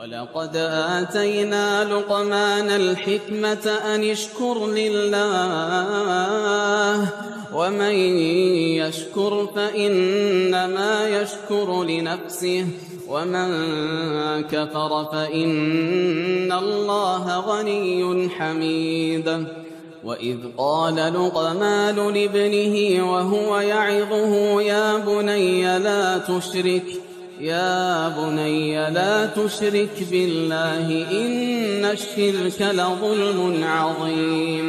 ولقد آتينا لقمان الحكمة أن اشكر لله ومن يشكر فإنما يشكر لنفسه ومن كفر فإن الله غني حميد وإذ قال لقمان لابنه وهو يعظه يا بني لا تشرك يا بني لا تشرك بالله إن الشرك لظلم عظيم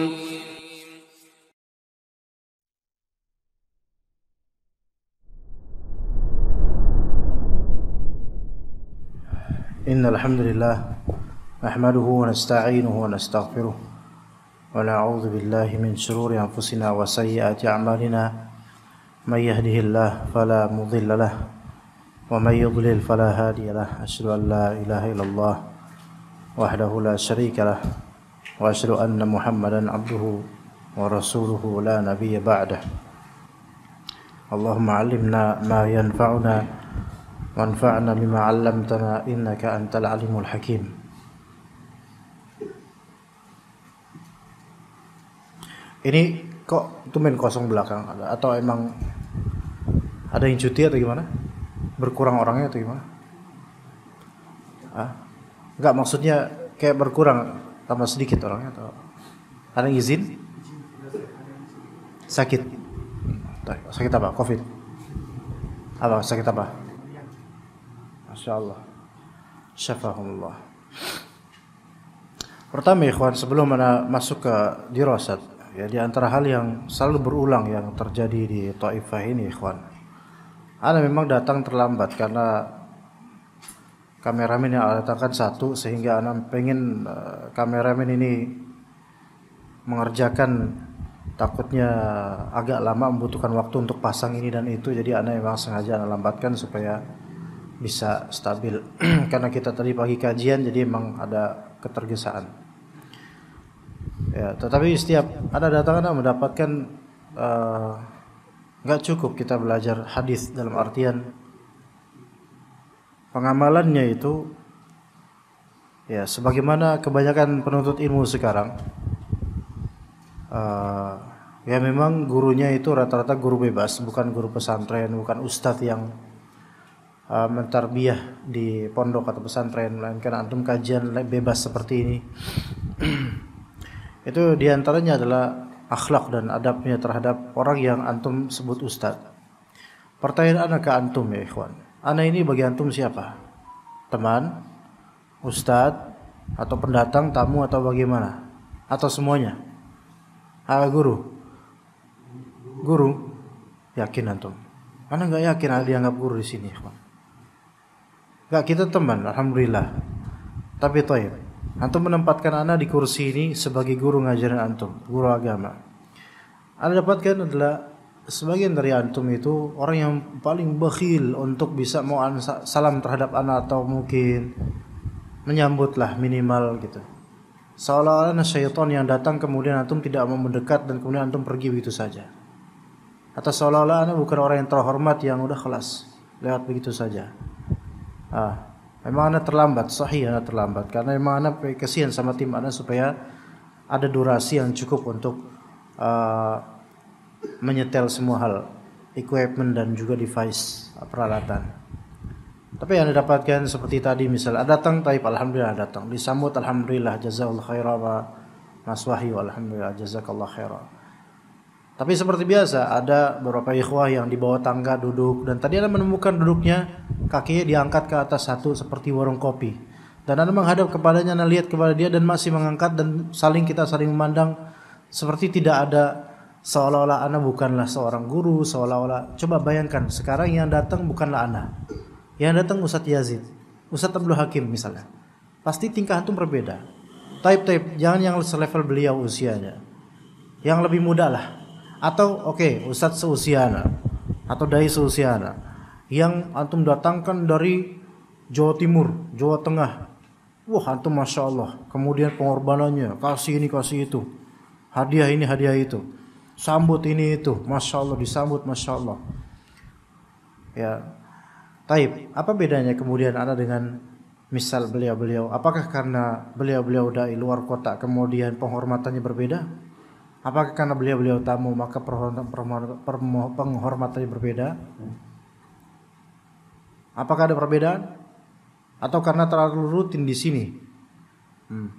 إن الحمد لله نحمده ونستعينه ونستغفره ونعوذ بالله من شرور أنفسنا وسيئات أعمالنا من يهده الله فلا مضل له ومن يضلل فلا هادي له أشهد أن لا إله إلا الله وحده لا شريك له وأشهد أن محمدا عبده ورسوله لا نبي بعده اللهم علمنا ما ينفعنا وانفعنا بما علمتنا إنك أنت العليم الحكيم Ini kok tumen kosong belakang atau emang ada yang cuti atau gimana? berkurang orangnya tuh ima, Ah, nggak maksudnya kayak berkurang tambah sedikit orangnya atau ada izin? Sakit. Hmm, sakit apa? Covid. Apa sakit apa? Masya Allah. Syafahumullah. Pertama ikhwan sebelum mana masuk ke dirasat ya di antara hal yang selalu berulang yang terjadi di Taifah ini ikhwan anda memang datang terlambat karena kameramen yang ada datangkan satu sehingga Anda pengen eh, kameramen ini mengerjakan takutnya agak lama membutuhkan waktu untuk pasang ini dan itu jadi Anda memang sengaja Anda lambatkan supaya bisa stabil karena kita tadi pagi kajian jadi memang ada ketergesaan ya tetapi setiap ada datang Anda mendapatkan uh, nggak cukup kita belajar hadis dalam artian pengamalannya itu ya sebagaimana kebanyakan penuntut ilmu sekarang uh, ya memang gurunya itu rata-rata guru bebas bukan guru pesantren bukan ustadz yang uh, mentarbiah di pondok atau pesantren melainkan antum kajian bebas seperti ini itu diantaranya adalah akhlak dan adabnya terhadap orang yang antum sebut ustaz. Pertanyaan anak ke antum ya ikhwan. Anak ini bagi antum siapa? Teman, ustaz, atau pendatang, tamu atau bagaimana? Atau semuanya? Ah, guru. Guru. Yakin antum? Mana nggak yakin ada dianggap guru di sini, ikhwan? Gak kita teman, alhamdulillah. Tapi toib. Antum menempatkan anak di kursi ini sebagai guru ngajarin antum, guru agama. Anda dapatkan adalah sebagian dari antum itu orang yang paling bakhil untuk bisa mau salam terhadap anak atau mungkin menyambutlah minimal gitu. Seolah-olah syaitan yang datang kemudian antum tidak mau mendekat dan kemudian antum pergi begitu saja. Atau seolah-olah anak bukan orang yang terhormat yang udah kelas lewat begitu saja. Ah, Memang anak terlambat, sahih anak terlambat karena memang anak kasihan sama tim anak supaya ada durasi yang cukup untuk uh, menyetel semua hal, equipment dan juga device peralatan. Tapi yang didapatkan seperti tadi misal ada datang taib alhamdulillah datang, disambut alhamdulillah jazakallah khairah Mas Wahyu alhamdulillah jazakallah khairah tapi seperti biasa ada beberapa ikhwah yang di bawah tangga duduk dan tadi Anda menemukan duduknya kakinya diangkat ke atas satu seperti warung kopi. Dan Anda menghadap kepadanya, Anda lihat kepada dia dan masih mengangkat dan saling kita saling memandang seperti tidak ada seolah-olah Anda bukanlah seorang guru, seolah-olah coba bayangkan sekarang yang datang bukanlah Anda. Yang datang Ustadz Yazid, Ustadz Abdul Hakim misalnya. Pasti tingkah itu berbeda. Type-type, jangan yang selevel beliau usianya. Yang lebih muda lah, atau oke okay, ustadz seusiana atau dai seusiana yang antum datangkan dari Jawa Timur, Jawa Tengah. Wah antum masya Allah. Kemudian pengorbanannya kasih ini kasih itu, hadiah ini hadiah itu, sambut ini itu, masya Allah disambut masya Allah. Ya, Taib, apa bedanya kemudian ada dengan misal beliau-beliau? Apakah karena beliau-beliau dari luar kota kemudian penghormatannya berbeda? Apakah karena beliau-beliau tamu maka penghormatannya berbeda? Apakah ada perbedaan? Atau karena terlalu rutin di sini? Hmm.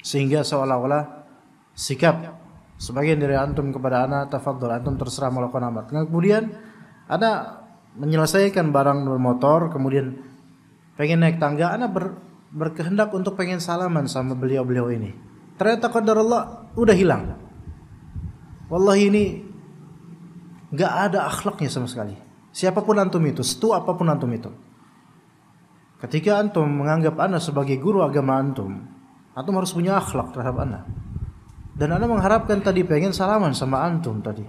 Sehingga seolah-olah sikap sebagian dari antum kepada anak tafadhol antum terserah melakukan amat. Nah, kemudian ada menyelesaikan barang bermotor, kemudian pengen naik tangga, anak ber, berkehendak untuk pengen salaman sama beliau-beliau ini. Ternyata Allah udah hilang. Wallahi ini gak ada akhlaknya sama sekali. Siapapun antum itu, setu apapun antum itu. Ketika antum menganggap anda sebagai guru agama antum, antum harus punya akhlak terhadap anda. Dan anda mengharapkan tadi pengen salaman sama antum tadi.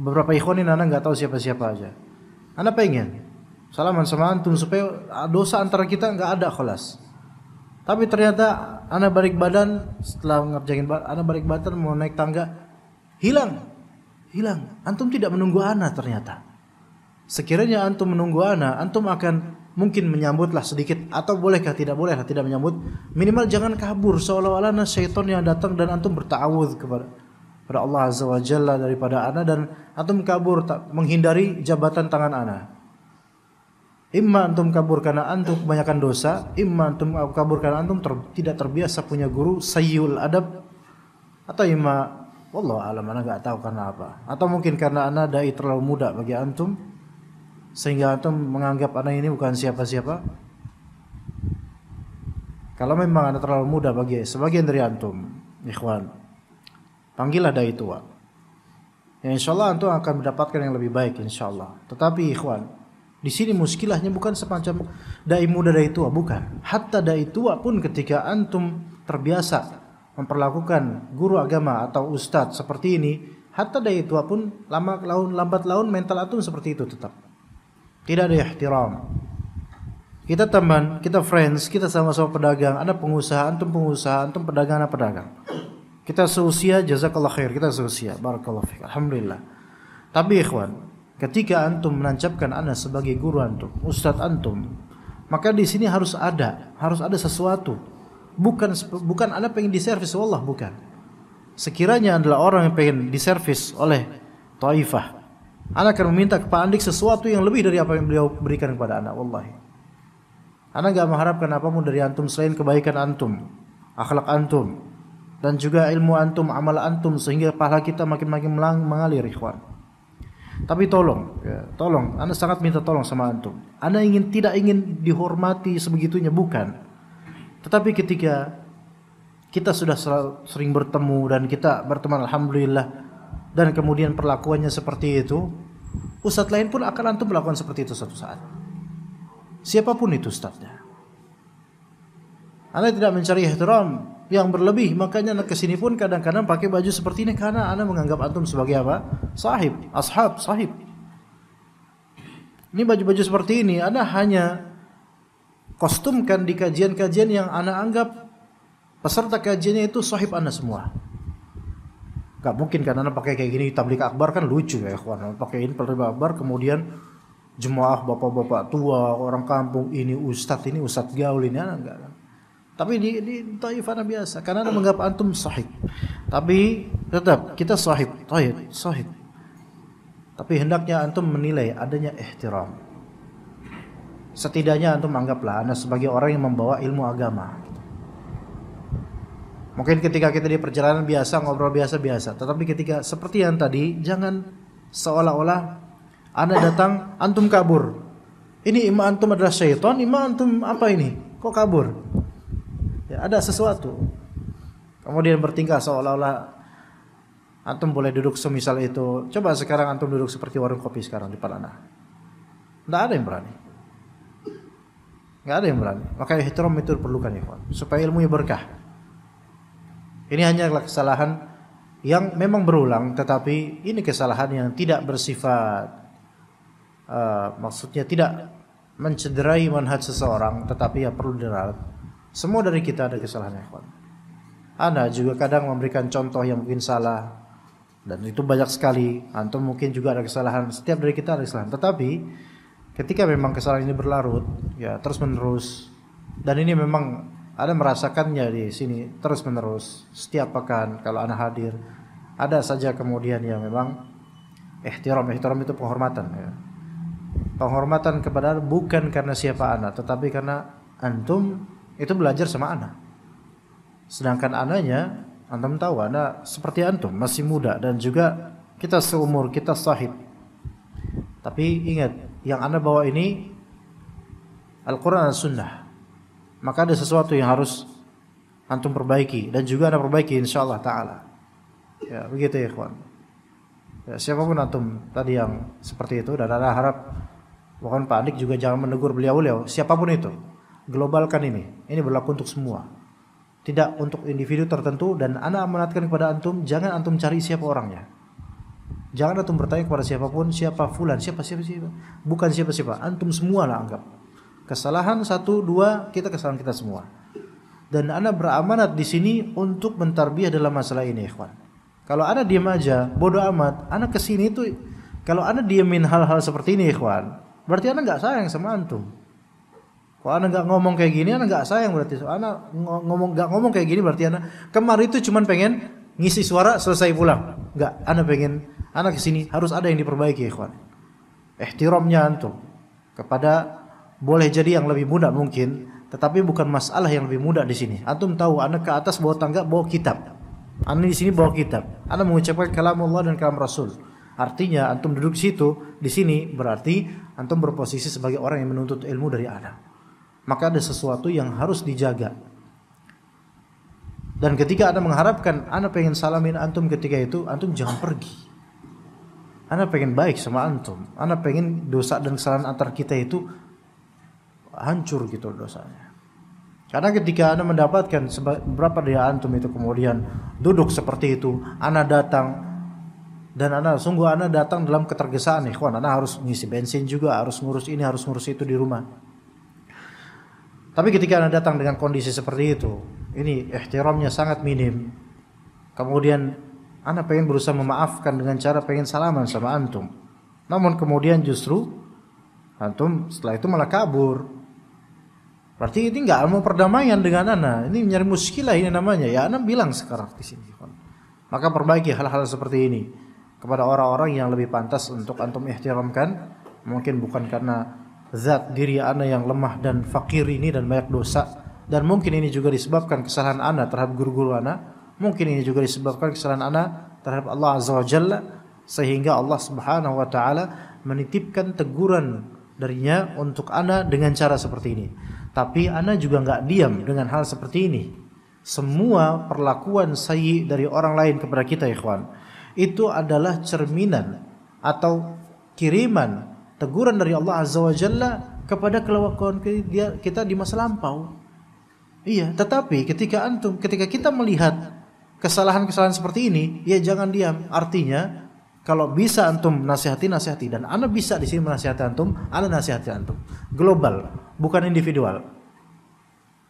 Beberapa ini anda nggak tahu siapa-siapa aja. Anda pengen salaman sama antum supaya dosa antara kita nggak ada kelas. Tapi ternyata anak balik badan setelah ngerjain anak balik badan mau naik tangga hilang hilang antum tidak menunggu ana ternyata sekiranya antum menunggu ana antum akan mungkin menyambutlah sedikit atau bolehkah tidak bolehlah tidak menyambut minimal jangan kabur seolah-olah syaitan yang datang dan antum bertawud kepada kepada Allah azza wa daripada ana dan antum kabur tak, menghindari jabatan tangan ana Imma antum kabur karena antum kebanyakan dosa, imma antum kabur karena antum ter, tidak terbiasa punya guru sayyul adab atau imma Wallah alam anak gak tahu karena apa. Atau mungkin karena anak dai terlalu muda bagi antum sehingga antum menganggap anak ini bukan siapa-siapa. Kalau memang anak terlalu muda bagi sebagian dari antum, ikhwan, panggillah dai tua. Ya insya Allah antum akan mendapatkan yang lebih baik insya Allah. Tetapi ikhwan, di sini muskilahnya bukan semacam dai muda dai tua, bukan. Hatta dai tua pun ketika antum terbiasa memperlakukan guru agama atau ustadz seperti ini, hatta dari tua pun lama laun lambat laun mental atun seperti itu tetap. Tidak ada ihtiram. Kita teman, kita friends, kita sama-sama pedagang, ada pengusaha, antum pengusaha, antum pedagang, ada pedagang. Kita seusia, jazakallah khair, kita seusia, barakallah fiqh, alhamdulillah. Tapi ikhwan, ketika antum menancapkan anda sebagai guru antum, ustadz antum, maka di sini harus ada, harus ada sesuatu bukan bukan anda pengen diservis Allah bukan sekiranya adalah orang yang pengen diservis oleh taifah anda akan meminta kepada andik sesuatu yang lebih dari apa yang beliau berikan kepada anda Allah, anda nggak mengharapkan apa pun dari antum selain kebaikan antum akhlak antum dan juga ilmu antum amal antum sehingga pahala kita makin-makin mengalir ikhwan tapi tolong, ya, tolong. Anda sangat minta tolong sama antum. Anda ingin tidak ingin dihormati sebegitunya bukan? Tetapi ketika kita sudah sering bertemu dan kita berteman alhamdulillah dan kemudian perlakuannya seperti itu, ustadz lain pun akan antum melakukan seperti itu suatu saat. Siapapun itu ustadznya. Anda tidak mencari ihtiram yang berlebih, makanya anak kesini pun kadang-kadang pakai baju seperti ini karena Anda menganggap antum sebagai apa? Sahib, ashab, sahib. Ini baju-baju seperti ini, Anda hanya kostumkan di kajian-kajian yang anak anggap peserta kajiannya itu sahib anda semua. Gak mungkin kan anak pakai kayak gini tablik akbar kan lucu ya kawan. Pakai ini tablik akbar kemudian jemaah bapak-bapak tua orang kampung ini ustadz ini ustadz gaul ini anak enggak kan. Tapi di, di Taif anak biasa karena anda menganggap antum sahib. Tapi tetap kita sahib, taif, sahib. Tapi hendaknya antum menilai adanya ihtiram setidaknya antum anggaplah anda sebagai orang yang membawa ilmu agama mungkin ketika kita di perjalanan biasa ngobrol biasa-biasa tetapi ketika seperti yang tadi jangan seolah-olah anda datang antum kabur ini iman antum adalah syaitan iman antum apa ini kok kabur ya, ada sesuatu kemudian bertingkah seolah-olah antum boleh duduk semisal itu coba sekarang antum duduk seperti warung kopi sekarang di Palana tidak ada yang berani nggak ada yang berani makanya ihtiram itu diperlukan ikhwan supaya ilmunya berkah ini hanya kesalahan yang memang berulang tetapi ini kesalahan yang tidak bersifat uh, maksudnya tidak mencederai manhaj seseorang tetapi ya perlu diralat semua dari kita ada kesalahan ikhwan anda juga kadang memberikan contoh yang mungkin salah dan itu banyak sekali antum mungkin juga ada kesalahan setiap dari kita ada kesalahan tetapi ketika memang kesalahan ini berlarut ya terus menerus dan ini memang ada merasakannya di sini terus menerus setiap pekan kalau anak hadir ada saja kemudian yang memang eh ihtiram ihtiram itu penghormatan ya penghormatan kepada bukan karena siapa anak tetapi karena antum itu belajar sama anak sedangkan anaknya antum tahu anak seperti antum masih muda dan juga kita seumur kita sahib tapi ingat yang Anda bawa ini Al-Quran dan Sunnah. Maka ada sesuatu yang harus antum perbaiki dan juga Anda perbaiki insya Allah Ta'ala. Ya, begitu ya kawan. Ya, siapapun antum tadi yang seperti itu dan Anda harap bahkan Pak Adik juga jangan menegur beliau-beliau, siapapun itu. Globalkan ini. Ini berlaku untuk semua. Tidak untuk individu tertentu dan Anda amanatkan kepada antum, jangan antum cari siapa orangnya. Jangan antum bertanya kepada siapapun siapa fulan, siapa siapa siapa. Bukan siapa siapa, antum semua lah anggap. Kesalahan satu dua kita kesalahan kita semua. Dan anda beramanat di sini untuk mentarbiah dalam masalah ini, ikhwan. Kalau anda diam aja, bodoh amat, anda kesini tuh kalau anda diamin hal-hal seperti ini, ikhwan, berarti anda nggak sayang sama antum. Kalau anda nggak ngomong kayak gini, anda nggak sayang berarti. Anda ngomong nggak ngomong kayak gini berarti anda kemarin itu cuman pengen ngisi suara selesai pulang. Nggak, anda pengen Anak sini harus ada yang diperbaiki, ikhwan. Ihtiramnya antum kepada boleh jadi yang lebih muda mungkin, tetapi bukan masalah yang lebih muda di sini. Antum tahu anak ke atas bawa tangga bawa kitab. Anak di sini bawa kitab. Anak mengucapkan kalam Allah dan kalam Rasul. Artinya antum duduk situ, di sini berarti antum berposisi sebagai orang yang menuntut ilmu dari anak. Maka ada sesuatu yang harus dijaga. Dan ketika anda mengharapkan anda pengen salamin antum ketika itu, antum jangan pergi. Anda pengen baik sama antum. Anda pengen dosa dan kesalahan antar kita itu hancur gitu dosanya. Karena ketika Anda mendapatkan berapa dia antum itu kemudian duduk seperti itu, Anda datang dan Anda sungguh Anda datang dalam ketergesaan nih, Anda harus ngisi bensin juga, harus ngurus ini, harus ngurus itu di rumah. Tapi ketika Anda datang dengan kondisi seperti itu, ini ihtiramnya sangat minim. Kemudian Ana pengen berusaha memaafkan dengan cara pengen salaman sama antum. Namun kemudian justru antum setelah itu malah kabur. Berarti ini nggak mau perdamaian dengan Ana. Ini nyari muskilah ini namanya. Ya Ana bilang sekarang di sini. Maka perbaiki hal-hal seperti ini kepada orang-orang yang lebih pantas untuk antum ihtiramkan. Mungkin bukan karena zat diri Ana yang lemah dan fakir ini dan banyak dosa. Dan mungkin ini juga disebabkan kesalahan Ana terhadap guru-guru Ana Mungkin ini juga disebabkan kesalahan anak terhadap Allah Azza wa Jalla sehingga Allah Subhanahu wa taala menitipkan teguran darinya untuk anak dengan cara seperti ini. Tapi anak juga nggak diam dengan hal seperti ini. Semua perlakuan sayi dari orang lain kepada kita ikhwan itu adalah cerminan atau kiriman teguran dari Allah Azza wa Jalla kepada kelakuan kita di masa lampau. Iya, tetapi ketika antum ketika kita melihat kesalahan-kesalahan seperti ini, ya jangan diam. Artinya, kalau bisa antum nasihati, nasihati. Dan anda bisa di sini menasihati antum, anda nasihati antum. Global, bukan individual.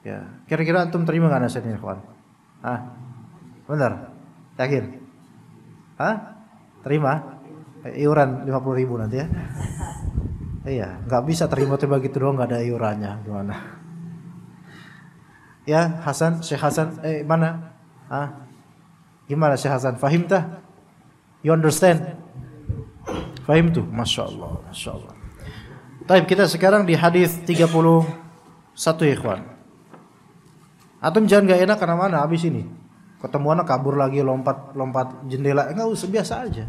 Ya, kira-kira antum terima nggak nasihatnya, kawan? Ah, benar? Yakin? ah Terima? Eh, iuran 50 ribu nanti ya? Iya, nggak bisa terima-terima gitu doang nggak ada iurannya gimana? Ya, Hasan, Syekh Hasan, eh mana? Ah, Gimana Syekh Hasan? Fahim tah? You understand? Fahim tuh? Masya Allah, Masya Allah. Taib kita sekarang di hadis 31 ikhwan. Atum jangan gak enak karena mana habis ini. Ketemu anak kabur lagi lompat lompat jendela enggak usah biasa aja.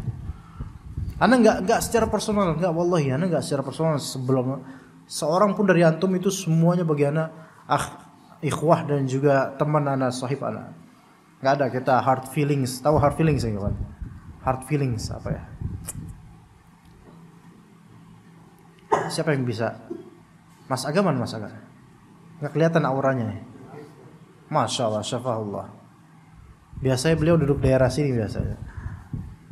Anda nggak nggak secara personal nggak wallahi Anda nggak secara personal sebelum seorang pun dari antum itu semuanya bagi anak ah, ikhwah dan juga teman anak, sahib anak nggak ada kita hard feelings tahu hard feelings ya kan hard feelings apa ya siapa yang bisa mas agaman mas agaman nggak kelihatan auranya ya masya allah allah biasanya beliau duduk daerah sini biasanya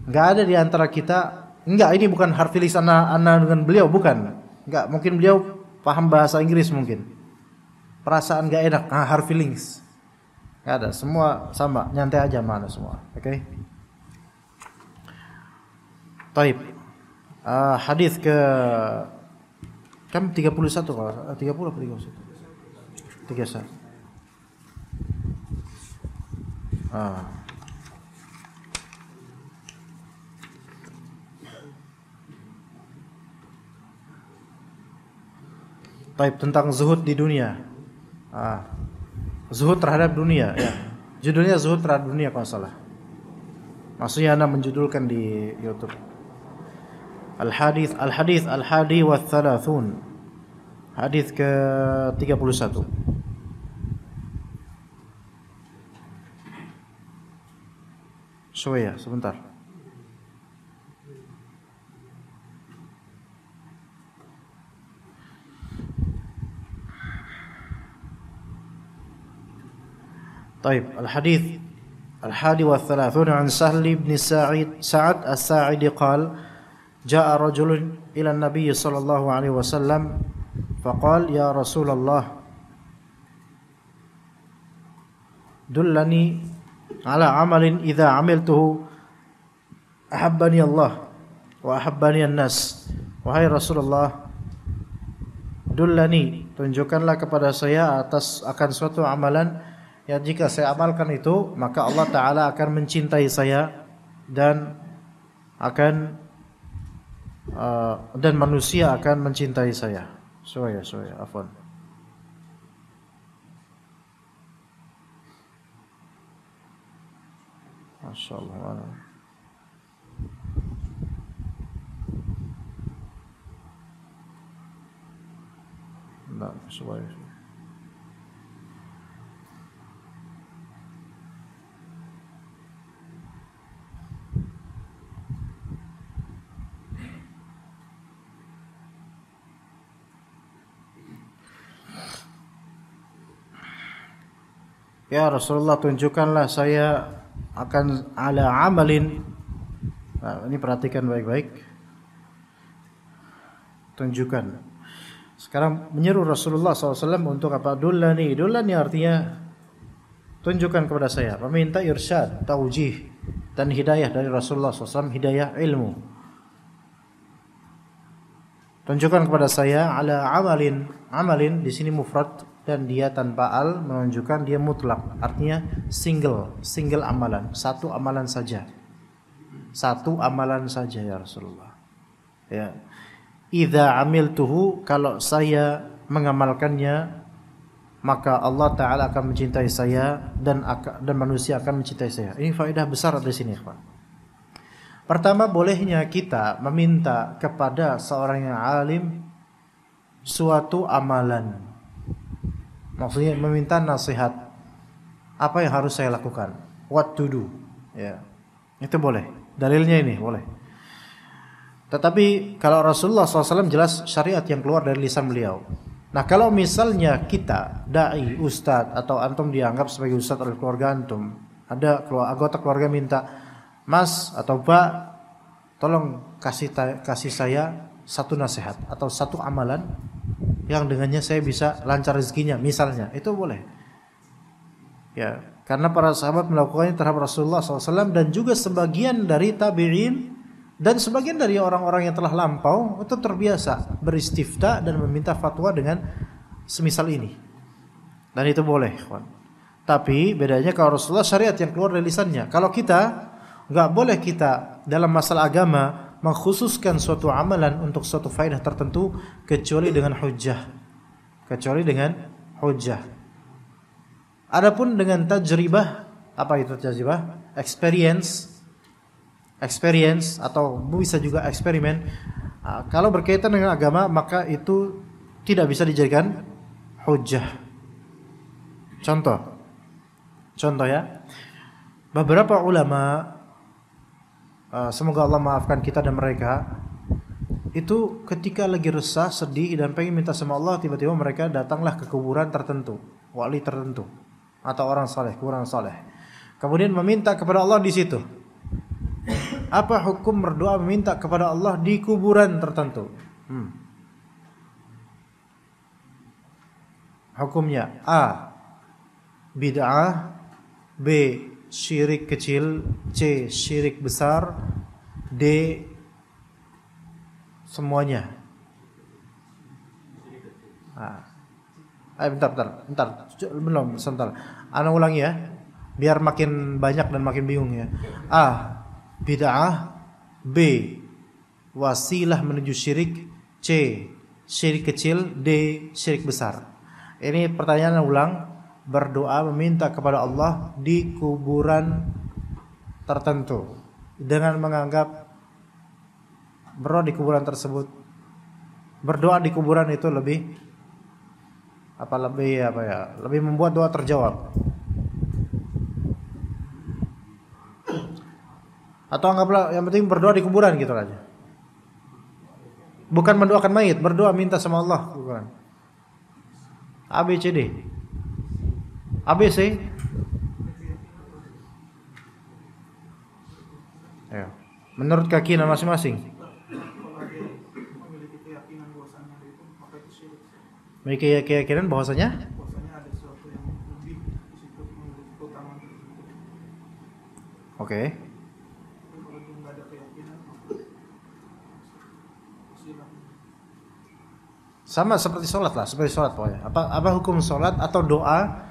nggak ada di antara kita nggak ini bukan hard feelings anak anak dengan beliau, bukan. nggak mungkin beliau paham bahasa Inggris mungkin. Perasaan nggak enak, nah, hard feelings. Gak ada semua sama nyantai aja mana semua oke okay? Taib uh, hadis ke kan 31 kalau 30 atau 31 31 ah Taib tentang zuhud di dunia. Ah, Zuhud terhadap dunia ya. Judulnya Zuhud terhadap dunia kalau salah. Maksudnya Anda menjudulkan di YouTube. Al hadis Al hadis Al hadi wa thalathun. Hadis ke 31. ya, sebentar. طيب الحديث الحادي والثلاثون عن سهل بن سعيد سعد الساعدي قال جاء رجل إلى النبي صلى الله عليه وسلم فقال يا رسول الله دلني على عمل إذا عملته أحبني الله وأحبني الناس وهي رسول الله dullani tunjukkanlah kepada saya atas akan suatu amalan Ya jika saya amalkan itu maka Allah Taala akan mencintai saya dan akan uh, dan manusia akan mencintai saya. Soya soya afwan. Masya Nah, Ya Rasulullah tunjukkanlah saya akan ala amalin. Nah, ini perhatikan baik-baik. Tunjukkan. Sekarang menyeru Rasulullah SAW untuk apa? Dullani. Dullani artinya tunjukkan kepada saya. Meminta irsyad, taujih dan hidayah dari Rasulullah SAW. Hidayah ilmu. Tunjukkan kepada saya ala amalin. Amalin di sini mufrad dan dia tanpa al menunjukkan dia mutlak artinya single single amalan satu amalan saja satu amalan saja ya Rasulullah ya idza amiltuhu kalau saya mengamalkannya maka Allah taala akan mencintai saya dan dan manusia akan mencintai saya ini faedah besar di sini ikhwan pertama bolehnya kita meminta kepada seorang yang alim suatu amalan maksudnya meminta nasihat apa yang harus saya lakukan what to do ya itu boleh dalilnya ini boleh tetapi kalau Rasulullah SAW jelas syariat yang keluar dari lisan beliau nah kalau misalnya kita dai ustad atau antum dianggap sebagai ustad oleh keluarga antum ada keluarga anggota keluarga minta mas atau pak tolong kasih kasih saya satu nasihat atau satu amalan yang dengannya saya bisa lancar rezekinya misalnya itu boleh ya karena para sahabat melakukannya terhadap Rasulullah SAW dan juga sebagian dari tabi'in dan sebagian dari orang-orang yang telah lampau itu terbiasa beristifta dan meminta fatwa dengan semisal ini dan itu boleh tapi bedanya kalau Rasulullah syariat yang keluar dari lisannya kalau kita nggak boleh kita dalam masalah agama mengkhususkan suatu amalan untuk suatu faedah tertentu kecuali dengan hujah. Kecuali dengan hujah. Adapun dengan tajribah, apa itu tajribah? Experience. Experience atau bisa juga eksperimen. Ah, kalau berkaitan dengan agama maka itu tidak bisa dijadikan hujah. Contoh. Contoh ya. Beberapa ulama Eh, semoga Allah maafkan kita dan mereka itu ketika lagi resah, sedih dan pengen minta sama Allah tiba-tiba mereka datanglah ke kuburan tertentu, wali tertentu atau orang saleh, kuburan saleh. Kemudian meminta kepada Allah di situ. Apa hukum berdoa meminta kepada Allah di kuburan tertentu? Hmm. Hukumnya A. Bid'ah B syirik kecil, C syirik besar, D semuanya. Nah. Eh, bentar, bentar, bentar, belum, sebentar. Ana ulangi ya, biar makin banyak dan makin bingung ya. A, bid'ah, B, wasilah menuju syirik, C, syirik kecil, D, syirik besar. Ini pertanyaan yang ulang berdoa meminta kepada Allah di kuburan tertentu dengan menganggap berdoa di kuburan tersebut berdoa di kuburan itu lebih apa lebih apa ya lebih membuat doa terjawab atau anggaplah yang penting berdoa di kuburan gitu aja bukan mendoakan mayit berdoa minta sama Allah kuburan A B C D ABC. Ya. Menurut keyakinan masing-masing. Memiliki keyakinan bahwasanya Oke. Okay. Sama seperti sholat lah, seperti sholat pokoknya. Apa apa hukum sholat atau doa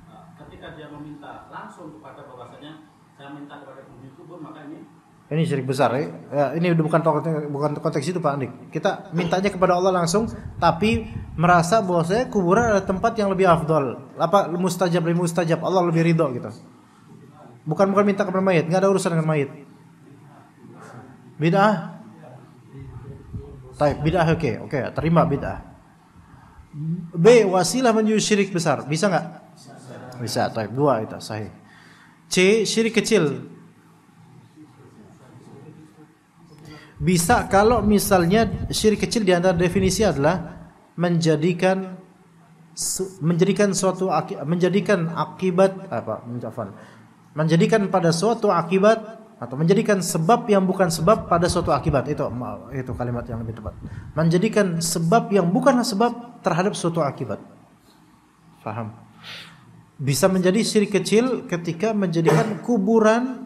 ketika dia meminta langsung kepada bahwasanya saya minta kepada bumi kubur maka ini ini syirik besar eh. ya. ini bukan bukan konteks itu Pak Andik. Kita mintanya kepada Allah langsung tapi merasa bahwa saya kuburan adalah tempat yang lebih afdol. Apa mustajab lebih mustajab, Allah lebih ridho gitu. Bukan bukan minta kepada mayit, nggak ada urusan dengan mayit. Bid'ah? Baik, bid'ah oke, okay. oke, okay, terima bid'ah. B wasilah menuju syirik besar, bisa nggak? Bisa, type dua itu sahih. C syirik kecil. Bisa kalau misalnya syirik kecil di antara definisi adalah menjadikan menjadikan suatu menjadikan akibat apa menjafan menjadikan pada suatu akibat atau menjadikan sebab yang bukan sebab pada suatu akibat itu itu kalimat yang lebih tepat menjadikan sebab yang bukan sebab terhadap suatu akibat paham bisa menjadi syirik kecil ketika menjadikan kuburan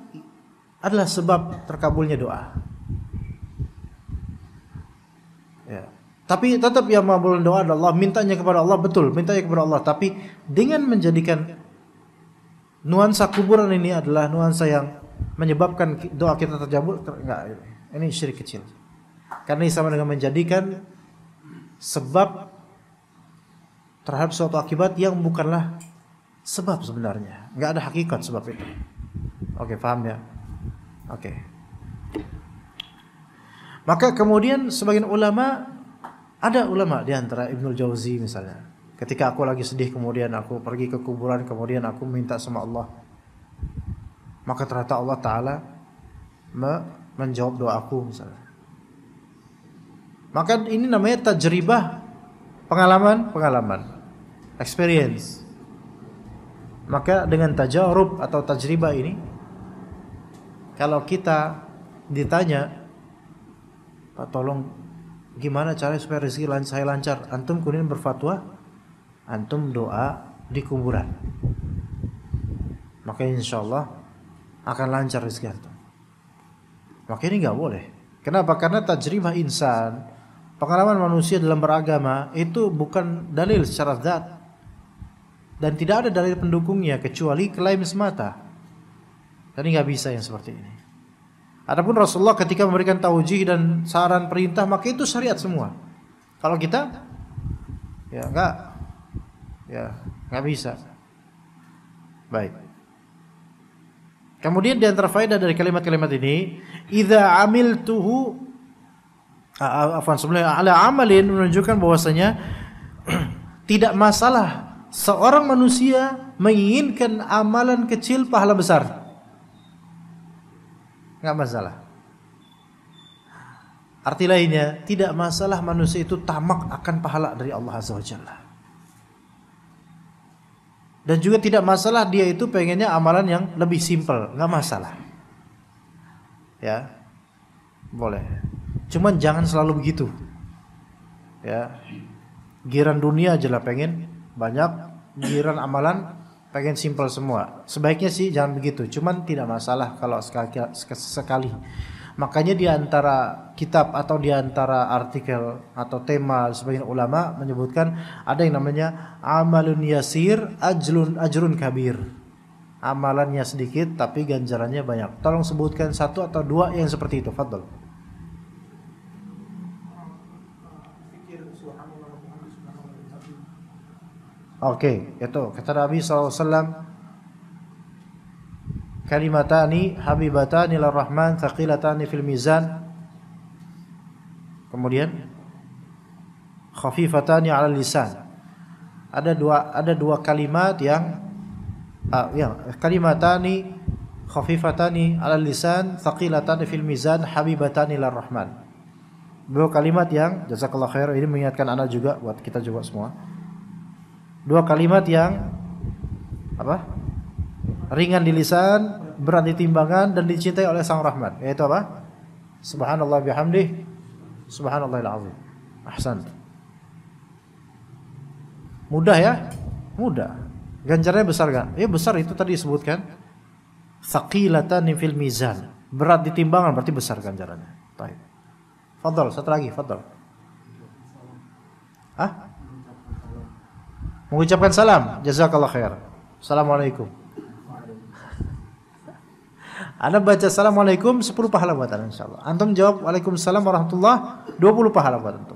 adalah sebab terkabulnya doa. Ya. Tapi tetap yang mengabulkan doa adalah Allah, mintanya kepada Allah betul, mintanya kepada Allah. Tapi dengan menjadikan nuansa kuburan ini adalah nuansa yang menyebabkan doa kita terjabul, enggak ini syirik kecil. Karena ini sama dengan menjadikan sebab terhadap suatu akibat yang bukanlah sebab sebenarnya. Nggak ada hakikat sebab itu. Oke, paham ya? Oke. Maka kemudian sebagian ulama ada ulama di antara Ibnu Jauzi misalnya. Ketika aku lagi sedih kemudian aku pergi ke kuburan kemudian aku minta sama Allah. Maka ternyata Allah taala menjawab doaku misalnya. Maka ini namanya tajribah pengalaman-pengalaman. Experience. Maka dengan tajarub atau tajriba ini kalau kita ditanya Pak tolong gimana cara supaya rezeki saya lancar antum kemudian berfatwa antum doa di kuburan maka insya Allah akan lancar rezeki antum maka ini nggak boleh kenapa karena tajribah insan pengalaman manusia dalam beragama itu bukan dalil secara zat dan tidak ada dalil pendukungnya kecuali klaim semata. Tadi nggak bisa yang seperti ini. Adapun Rasulullah ketika memberikan tauji dan saran perintah maka itu syariat semua. Kalau kita ya nggak ya nggak bisa. Baik. Kemudian di antara faedah dari kalimat-kalimat ini, "Idza amiltuhu" afan sebelumnya ala amalin menunjukkan bahwasanya tidak masalah seorang manusia menginginkan amalan kecil pahala besar. Nggak masalah. Arti lainnya, tidak masalah manusia itu tamak akan pahala dari Allah Azza Wajalla. Dan juga tidak masalah dia itu pengennya amalan yang lebih simpel, nggak masalah. Ya, boleh. Cuman jangan selalu begitu. Ya, giran dunia aja lah pengen banyak giliran amalan pengen simple semua. Sebaiknya sih jangan begitu, cuman tidak masalah kalau sekali. sekali. Makanya di antara kitab atau di antara artikel atau tema sebagian ulama menyebutkan ada yang namanya amalun yasir ajlun ajrun kabir. Amalannya sedikit tapi ganjarannya banyak. Tolong sebutkan satu atau dua yang seperti itu, Fadl. Oke, itu kata Nabi SAW kalimatani habibatani lar rahman thaqilatani fil mizan kemudian khafifatani ala lisan ada dua ada dua kalimat yang uh, ya kalimatani khafifatani ala lisan thaqilatani fil mizan habibatani rahman dua kalimat yang jazakallahu khair ini mengingatkan anak juga buat kita juga semua Dua kalimat yang apa? Ringan di lisan, berat di timbangan dan dicintai oleh Sang rahmat Yaitu apa? Subhanallah bihamdi subhanallah alazim Ahsan. Mudah ya? Mudah. Ganjarannya besar kan? Ya besar itu tadi disebutkan. Thaqilatan fil mizan. Berat di timbangan berarti besar ganjarannya. Baik. Fadal, satu lagi, fadal. ah mengucapkan salam. Jazakallah khair. Assalamualaikum. Anda baca Assalamualaikum 10 pahala buat Anda insyaAllah. Antum jawab Waalaikumsalam warahmatullah 20 pahala buat Antum.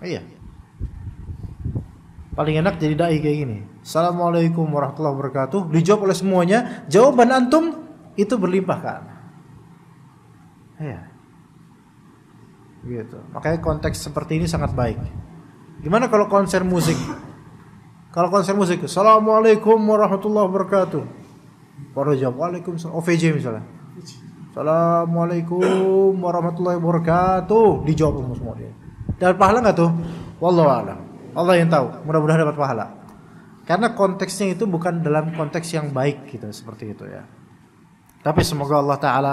Iya. Paling enak jadi da'i kayak gini. Assalamualaikum warahmatullahi wabarakatuh. Dijawab oleh semuanya. Jawaban Antum itu berlimpah kan Iya. Gitu. Makanya konteks seperti ini sangat baik. Gimana kalau konser musik? Kalau konser musik, Assalamualaikum warahmatullahi wabarakatuh. Baru jawab, Waalaikumsalam. OVJ misalnya. Assalamualaikum warahmatullahi wabarakatuh. Dijawab semua semua dia. Dapat pahala nggak tuh? Wallahu a'lam. Allah yang tahu. Mudah-mudahan dapat pahala. Karena konteksnya itu bukan dalam konteks yang baik gitu seperti itu ya. Tapi semoga Allah taala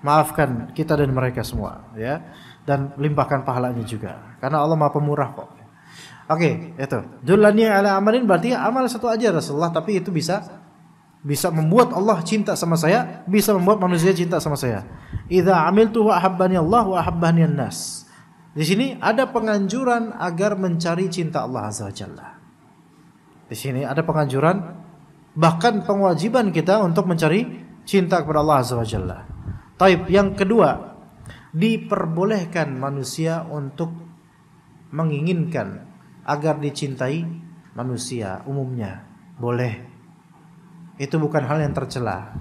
maafkan kita dan mereka semua ya dan limpahkan pahalanya juga. Karena Allah Maha Pemurah kok. Oke, okay, itu. Dulani ala amalin berarti amal satu aja Rasulullah, tapi itu bisa bisa membuat Allah cinta sama saya, bisa membuat manusia cinta sama saya. Idza amiltu wa ahabbani Allah wa ahabbani nas Di sini ada penganjuran agar mencari cinta Allah Azza wajalla. Di sini ada penganjuran bahkan pengwajiban kita untuk mencari cinta kepada Allah Azza wajalla. Taib yang kedua, diperbolehkan manusia untuk menginginkan agar dicintai manusia umumnya boleh itu bukan hal yang tercela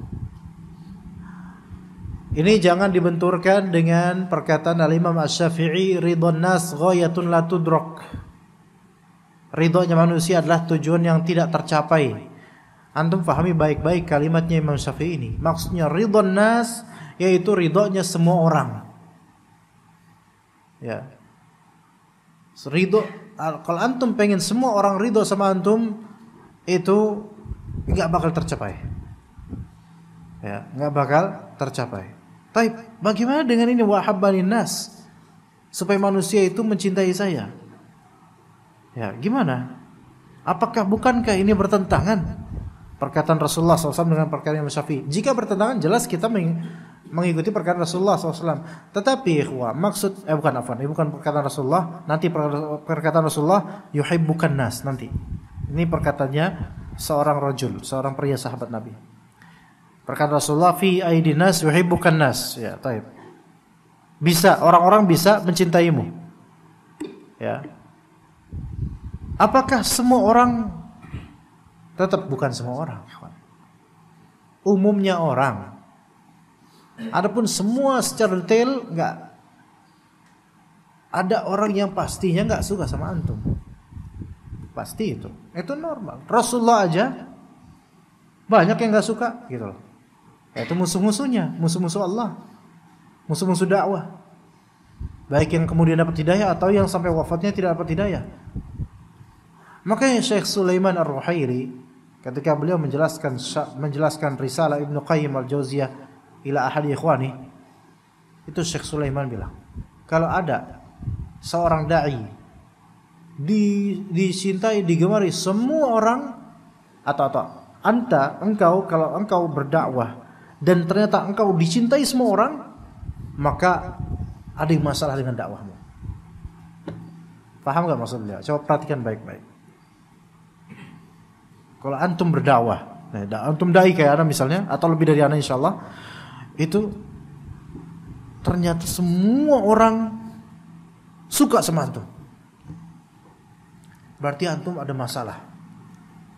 ini jangan dibenturkan dengan perkataan Al-Imam Asy-Syafi'i ridhon nas ghayatun la tudrak ridhonya manusia adalah tujuan yang tidak tercapai antum fahami baik-baik kalimatnya Imam Syafi'i ini maksudnya ridhon nas yaitu ridhonya semua orang ya ridho kalau antum pengen semua orang ridho sama antum itu nggak bakal tercapai ya nggak bakal tercapai tapi bagaimana dengan ini wahhabani nas supaya manusia itu mencintai saya ya gimana apakah bukankah ini bertentangan perkataan Rasulullah SAW dengan perkataan Imam Syafi'i jika bertentangan jelas kita mengikuti perkataan Rasulullah SAW. Tetapi ikhwah, maksud eh bukan Afan. ini bukan perkataan Rasulullah, nanti perkataan Rasulullah bukan nas nanti. Ini perkataannya seorang rojul, seorang pria sahabat Nabi. Perkataan Rasulullah fi aidinas bukan nas. Ya, taib. Bisa orang-orang bisa mencintaimu. Ya. Apakah semua orang tetap bukan semua orang, Umumnya orang Adapun semua secara detail nggak ada orang yang pastinya nggak suka sama antum. Pasti itu. Itu normal. Rasulullah aja banyak yang nggak suka gitu loh. Nah, itu musuh-musuhnya, musuh-musuh Allah. Musuh-musuh dakwah. Baik yang kemudian dapat hidayah atau yang sampai wafatnya tidak dapat hidayah. Makanya Syekh Sulaiman Ar-Ruhairi ketika beliau menjelaskan menjelaskan risalah Ibnu Qayyim Al-Jauziyah ila ahli ikhwani itu Syekh Sulaiman bilang kalau ada seorang dai di dicintai digemari semua orang atau atau anta engkau kalau engkau berdakwah dan ternyata engkau dicintai semua orang maka ada masalah dengan dakwahmu paham gak maksudnya coba perhatikan baik-baik kalau antum berdakwah nah, antum dai kayak ada misalnya atau lebih dari ana insyaallah itu ternyata semua orang suka sama antum. Berarti antum ada masalah.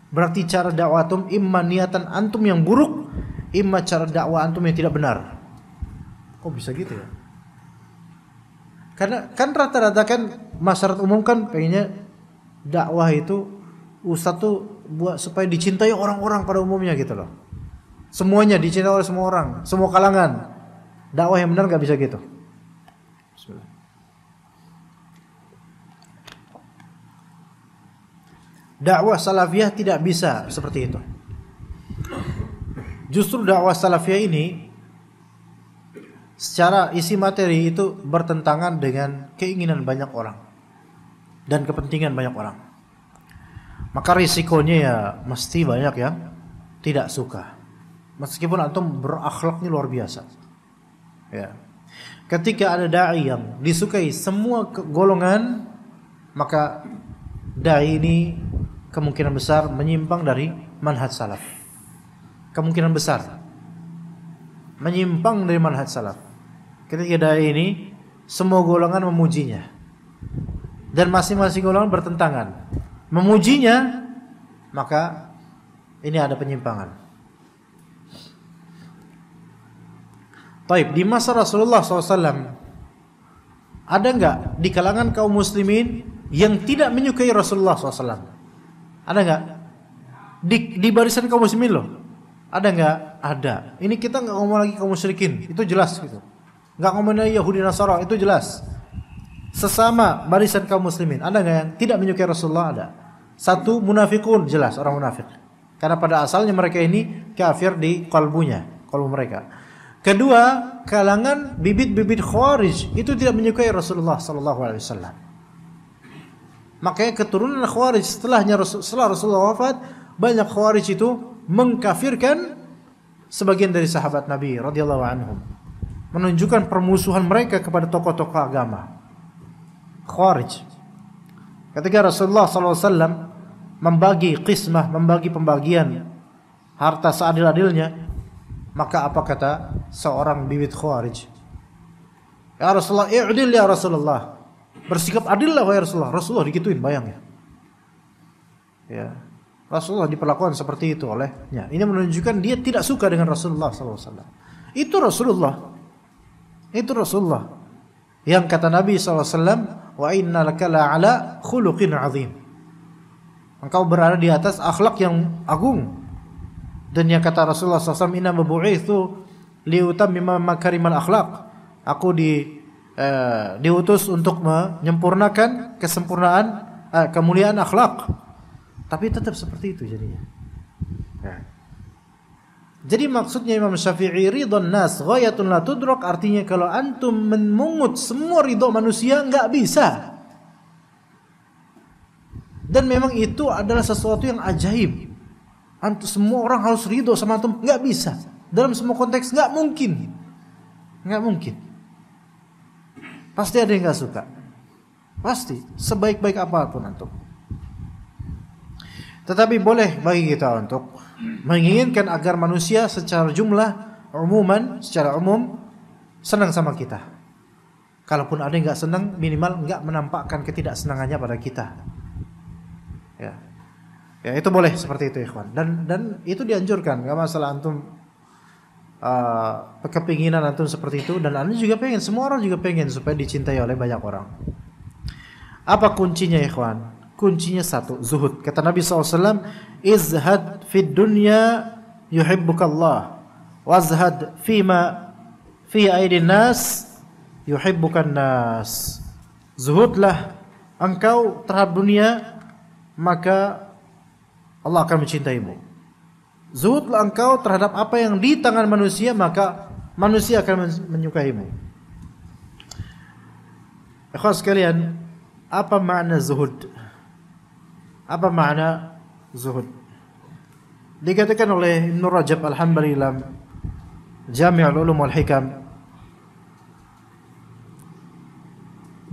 Berarti cara dakwah antum imma niatan antum yang buruk, imma cara dakwah antum yang tidak benar. Kok bisa gitu ya? Karena kan rata-rata kan masyarakat umum kan pengennya dakwah itu ustadz tuh buat supaya dicintai orang-orang pada umumnya gitu loh. Semuanya dicintai oleh semua orang, semua kalangan. Dakwah yang benar nggak bisa gitu. Dakwah salafiyah tidak bisa seperti itu. Justru dakwah salafiyah ini secara isi materi itu bertentangan dengan keinginan banyak orang dan kepentingan banyak orang. Maka risikonya ya mesti banyak ya, tidak suka meskipun antum berakhlaknya luar biasa. Ya. Ketika ada dai yang disukai semua golongan, maka dai ini kemungkinan besar menyimpang dari manhaj salaf. Kemungkinan besar menyimpang dari manhaj salaf. Ketika dai ini semua golongan memujinya dan masing-masing golongan bertentangan. Memujinya maka ini ada penyimpangan. Taib di masa Rasulullah SAW ada nggak di kalangan kaum muslimin yang tidak menyukai Rasulullah SAW? Ada nggak? Di, di barisan kaum muslimin loh. Ada nggak? Ada. Ini kita nggak ngomong lagi kaum musyrikin, itu jelas gitu. Nggak ngomong lagi Yahudi Nasara, itu jelas. Sesama barisan kaum muslimin, ada nggak yang tidak menyukai Rasulullah? Ada. Satu munafikun jelas orang munafik. Karena pada asalnya mereka ini kafir di kalbunya, kalbu mereka. Kedua, kalangan bibit-bibit Khawarij itu tidak menyukai Rasulullah sallallahu alaihi wasallam. Makanya keturunan Khawarij setelahnya setelah Rasulullah wafat, banyak Khawarij itu mengkafirkan sebagian dari sahabat Nabi radhiyallahu anhum. Menunjukkan permusuhan mereka kepada tokoh-tokoh agama. Khawarij. Ketika Rasulullah SAW membagi kismah, membagi pembagian harta seadil-adilnya, maka apa kata seorang bibit khawarij? Ya Rasulullah, i'dil ya Rasulullah. Bersikap adil lah wahai Rasulullah. Rasulullah dikituin, bayang ya. Ya. Rasulullah diperlakukan seperti itu olehnya. Ini menunjukkan dia tidak suka dengan Rasulullah SAW. Itu Rasulullah. Itu Rasulullah. Yang kata Nabi SAW, Wa inna laka ala khuluqin azim. Engkau berada di atas akhlak yang agung. Dan yang kata Rasulullah SAW, Inna mabu'ithu mimma makariman akhlak. Aku di uh, diutus untuk menyempurnakan kesempurnaan uh, kemuliaan akhlak. Tapi tetap seperti itu jadinya. ya. Jadi maksudnya Imam Syafi'i ridon nas ghayatun la tudrak artinya kalau antum memungut semua ridho manusia nggak bisa. Dan memang itu adalah sesuatu yang ajaib antum semua orang harus ridho sama antum nggak bisa dalam semua konteks nggak mungkin nggak mungkin pasti ada yang nggak suka pasti sebaik-baik apapun antum tetapi boleh bagi kita untuk menginginkan agar manusia secara jumlah umuman secara umum senang sama kita kalaupun ada yang nggak senang minimal nggak menampakkan ketidaksenangannya pada kita ya Ya itu boleh seperti itu ikhwan. Dan dan itu dianjurkan. Gak masalah antum uh, kepinginan antum seperti itu dan anda juga pengen semua orang juga pengen supaya dicintai oleh banyak orang. Apa kuncinya ikhwan? Kuncinya satu, zuhud. Kata Nabi SAW, Izhad fid dunya yuhibbukallah. Wazhad fi ma fi aidin nas yuhibbukan nas. Zuhudlah engkau terhadap dunia maka Allah akan mencintaimu. Zuhudlah engkau terhadap apa yang di tangan manusia maka manusia akan menyukaimu. Ikhwan sekalian, apa makna zuhud? Apa makna zuhud? Dikatakan oleh Ibn Rajab Alhamdulillah jamil dalam Ulum wal Hikam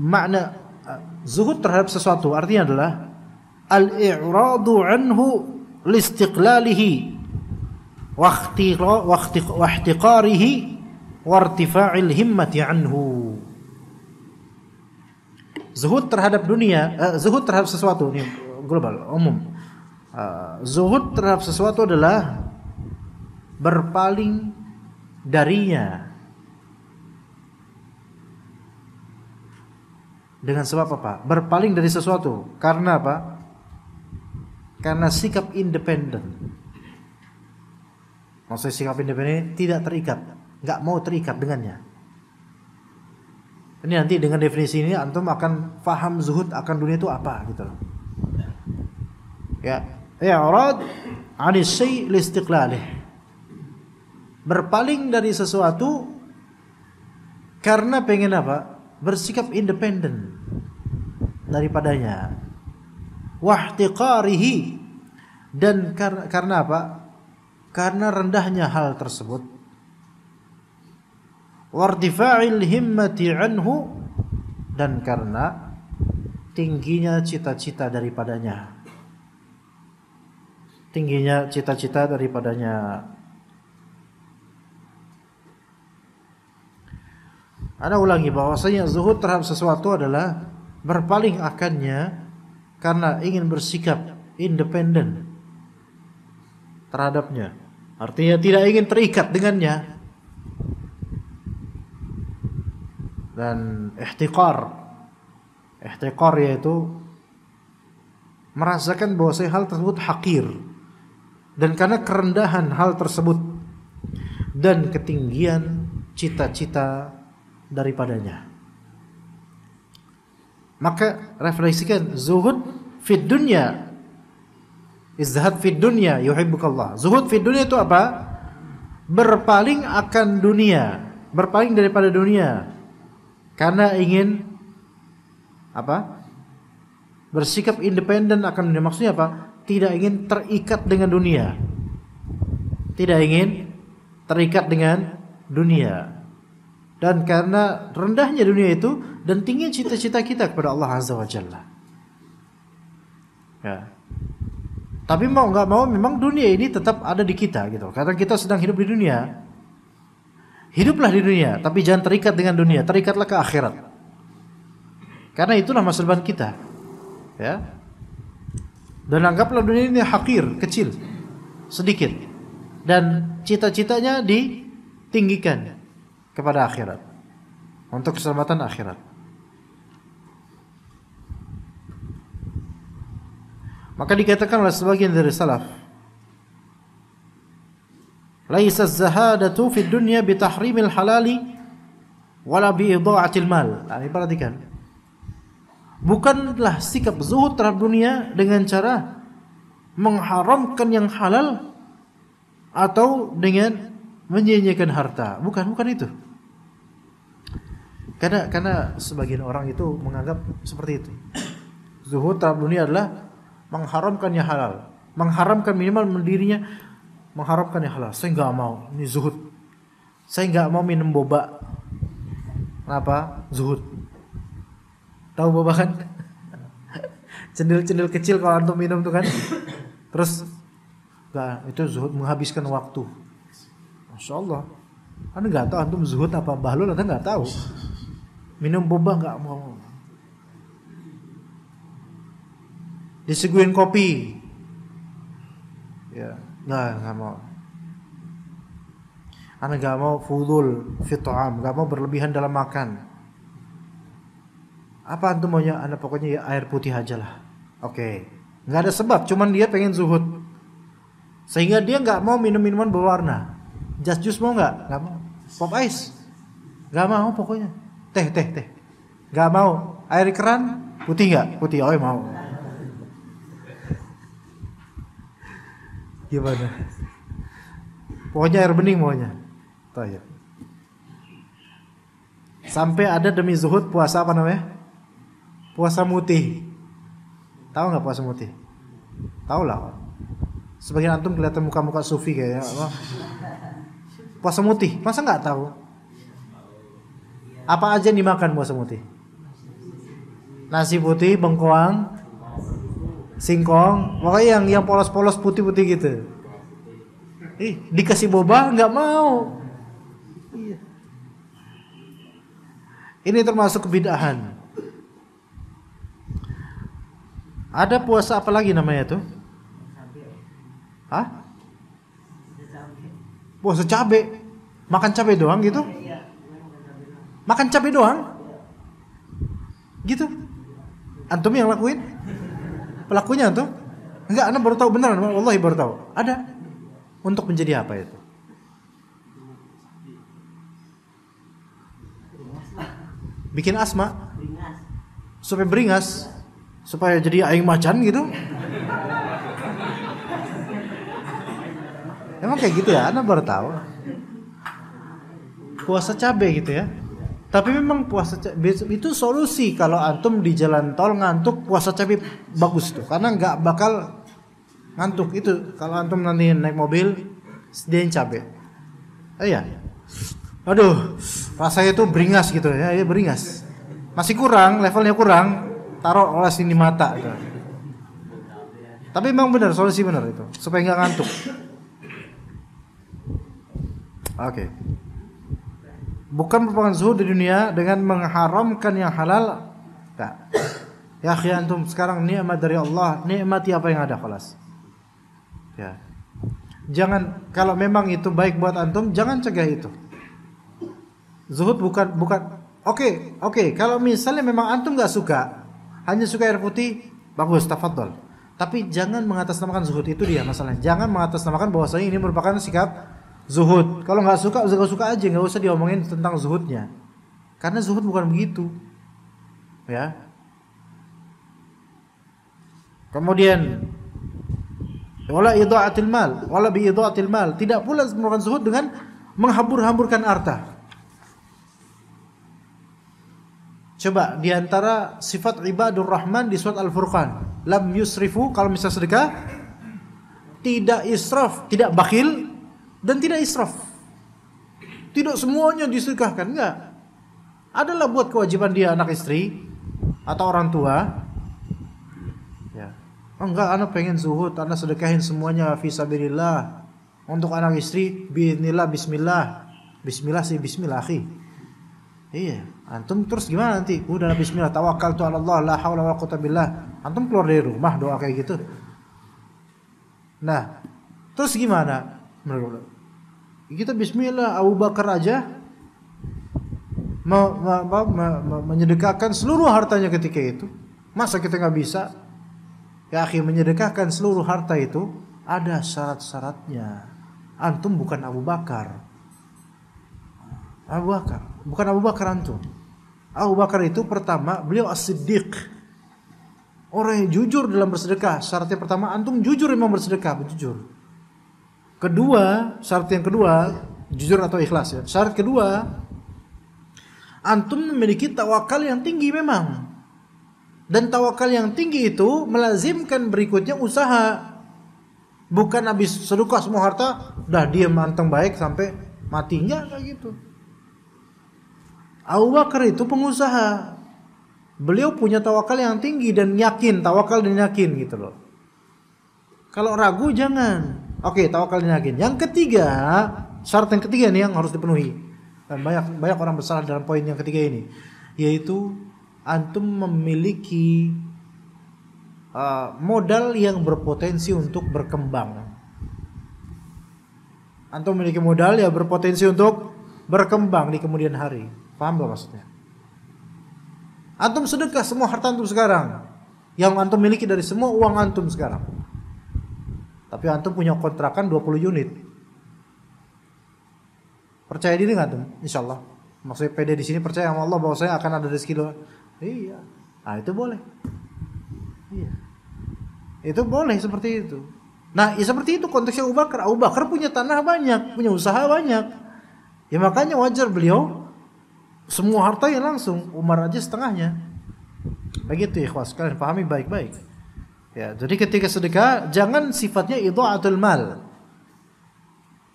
makna eh, zuhud terhadap sesuatu artinya adalah al-i'radu anhu listiqlalihi wahtiqarihi wartifa'il himmati anhu zuhud terhadap dunia uh, zuhud terhadap sesuatu ini global umum uh, zuhud terhadap sesuatu adalah berpaling darinya dengan sebab apa berpaling dari sesuatu karena apa karena sikap independen. Maksudnya sikap independen tidak terikat, nggak mau terikat dengannya. Ini nanti dengan definisi ini antum akan faham zuhud akan dunia itu apa gitu loh. Ya, ya orang lah syai' Berpaling dari sesuatu karena pengen apa? Bersikap independen daripadanya wahtiqarihi dan karena karena apa? Karena rendahnya hal tersebut. Wardifail himmati anhu dan karena tingginya cita-cita daripadanya. Tingginya cita-cita daripadanya. Anda ulangi bahwasanya zuhud terhadap sesuatu adalah berpaling akannya karena ingin bersikap independen terhadapnya. Artinya tidak ingin terikat dengannya. Dan ihtiqar. Ihtiqar yaitu merasakan bahwa hal tersebut hakir. Dan karena kerendahan hal tersebut dan ketinggian cita-cita daripadanya. Maka refleksikan zuhud fid dunya. Izhad fid dunya Allah. Zuhud fid dunya itu apa? Berpaling akan dunia, berpaling daripada dunia. Karena ingin apa? Bersikap independen akan dunia. Maksudnya apa? Tidak ingin terikat dengan dunia. Tidak ingin terikat dengan dunia dan karena rendahnya dunia itu dan tinggi cita-cita kita kepada Allah Azza wa Jalla. Ya. Tapi mau nggak mau memang dunia ini tetap ada di kita gitu. Karena kita sedang hidup di dunia. Hiduplah di dunia, tapi jangan terikat dengan dunia, terikatlah ke akhirat. Karena itulah masa depan kita. Ya. Dan anggaplah dunia ini hakir, kecil, sedikit. Dan cita-citanya ditinggikan kepada akhirat untuk keselamatan akhirat maka dikatakan oleh sebagian dari salaf laisa zahadatu fid dunya bitahrimil halali wala biidha'atil mal nah, ini perhatikan bukanlah sikap zuhud terhadap dunia dengan cara mengharamkan yang halal atau dengan menyanyikan harta. Bukan, bukan itu. Karena karena sebagian orang itu menganggap seperti itu. Zuhud terhadap dunia adalah mengharamkan yang halal, mengharamkan minimal mendirinya mengharamkan yang halal. Saya nggak mau, ini zuhud. Saya nggak mau minum boba. Kenapa? Zuhud. Tahu boba kan? Cendil-cendil kecil kalau antum minum tuh kan. Terus nggak itu zuhud menghabiskan waktu Masya Allah. Anda nggak tahu antum zuhud apa bahlul, anda nggak tahu. Minum boba nggak mau. Diseguin kopi. Ya, nggak nggak mau. Anda nggak mau fudul fitoam, nggak mau berlebihan dalam makan. Apa antum maunya? Anda pokoknya ya air putih aja lah. Oke. Okay. Nggak ada sebab, cuman dia pengen zuhud. Sehingga dia nggak mau minum minuman berwarna jas jus mau nggak nggak mau pop ice Gak mau pokoknya teh teh teh Gak mau air keran putih nggak putih oh iya, mau gimana pokoknya air bening maunya ya. sampai ada demi zuhud puasa apa namanya puasa mutih tahu nggak puasa mutih tahu lah sebagian antum kelihatan muka-muka sufi kayaknya puasa mutih masa nggak tahu apa aja yang dimakan puasa mutih nasi putih bengkoang singkong pokoknya yang yang polos-polos putih-putih gitu ih dikasih boba nggak mau iya. ini termasuk kebidahan ada puasa apa lagi namanya tuh Hah? Wah, secabe. Makan cabai doang gitu? Makan cabai doang? Gitu. Antum yang lakuin? Pelakunya antum? Enggak, anda baru tahu beneran. Allah baru tahu. Ada. Untuk menjadi apa itu? Bikin asma? Supaya beringas? Supaya jadi aing macan gitu? Emang kayak gitu ya? Anda baru tahu. Puasa cabe gitu ya. Tapi memang puasa cabe itu solusi kalau antum di jalan tol ngantuk puasa cabe bagus tuh karena nggak bakal ngantuk itu kalau antum nanti naik mobil sedian cabai. Eh, iya. iya. Aduh, rasanya itu beringas gitu ya, ya beringas. Masih kurang, levelnya kurang, taruh oles ini mata. Gitu. Tapi memang benar solusi benar itu supaya nggak ngantuk. Oke. Okay. Bukan merupakan zuhud di dunia dengan mengharamkan yang halal. Enggak. Ya akhi antum sekarang nikmat dari Allah, nikmati apa yang ada kelas. Ya. Jangan kalau memang itu baik buat antum, jangan cegah itu. Zuhud bukan bukan oke, okay, oke. Okay, kalau misalnya memang antum nggak suka, hanya suka air putih, bagus tafadhol. Tapi jangan mengatasnamakan zuhud itu dia masalahnya. Jangan mengatasnamakan bahwasanya ini merupakan sikap zuhud. Kalau nggak suka, nggak suka aja, nggak usah diomongin tentang zuhudnya. Karena zuhud bukan begitu, ya. Kemudian wala idaatil mal, wala bi mal. Tidak pula merupakan zuhud dengan menghambur-hamburkan harta. Coba diantara sifat ibadur rahman di surat Al-Furqan. Lam yusrifu, kalau misal sedekah, tidak israf, tidak bakhil, dan tidak israf. Tidak semuanya disedekahkan, enggak. Adalah buat kewajiban dia anak istri atau orang tua. Ya. Enggak, anak pengen zuhud, anak sedekahin semuanya fisabilillah. Untuk anak istri, bismillah, bismillah. Bismillah sih, bismillah, akhi. Iya, antum terus gimana nanti? Udah bismillah, tawakal tu Allah, la haula wa quwata billah. Antum keluar dari rumah doa kayak gitu. Nah, terus gimana? Menurut kita bismillah Abu Bakar aja me, me, me, me, me, menyedekahkan seluruh hartanya ketika itu. Masa kita nggak bisa? Ya akhir menyedekahkan seluruh harta itu ada syarat-syaratnya. Antum bukan Abu Bakar. Abu Bakar, bukan Abu Bakar antum. Abu Bakar itu pertama beliau as Orang yang jujur dalam bersedekah. Syaratnya pertama antum jujur memang bersedekah, jujur. Kedua, syarat yang kedua, jujur atau ikhlas ya. Syarat kedua, antum memiliki tawakal yang tinggi memang. Dan tawakal yang tinggi itu melazimkan berikutnya usaha. Bukan habis sedekah semua harta, udah dia manteng baik sampai matinya kayak gitu. Abu Bakar itu pengusaha. Beliau punya tawakal yang tinggi dan yakin, tawakal dan yakin gitu loh. Kalau ragu jangan. Oke, okay, tawakal dan yakin. Yang ketiga, syarat yang ketiga nih yang harus dipenuhi. Dan banyak banyak orang bersalah dalam poin yang ketiga ini, yaitu antum memiliki uh, modal yang berpotensi untuk berkembang. Antum memiliki modal yang berpotensi untuk berkembang di kemudian hari. Paham gak maksudnya? Antum sedekah semua harta antum sekarang. Yang antum miliki dari semua uang antum sekarang tapi antum punya kontrakan 20 unit. Percaya diri nggak tuh? Insya Allah. Maksudnya pede di sini percaya sama Allah bahwa saya akan ada rezeki lo. Iya. Nah itu boleh. Iya. Itu boleh seperti itu. Nah ya seperti itu konteksnya Abu Bakar. Abu Bakar punya tanah banyak, punya usaha banyak. Ya makanya wajar beliau semua harta yang langsung Umar aja setengahnya. Begitu ya, ikhwas kalian pahami baik-baik. Ya, jadi ketika sedekah jangan sifatnya itu atul mal.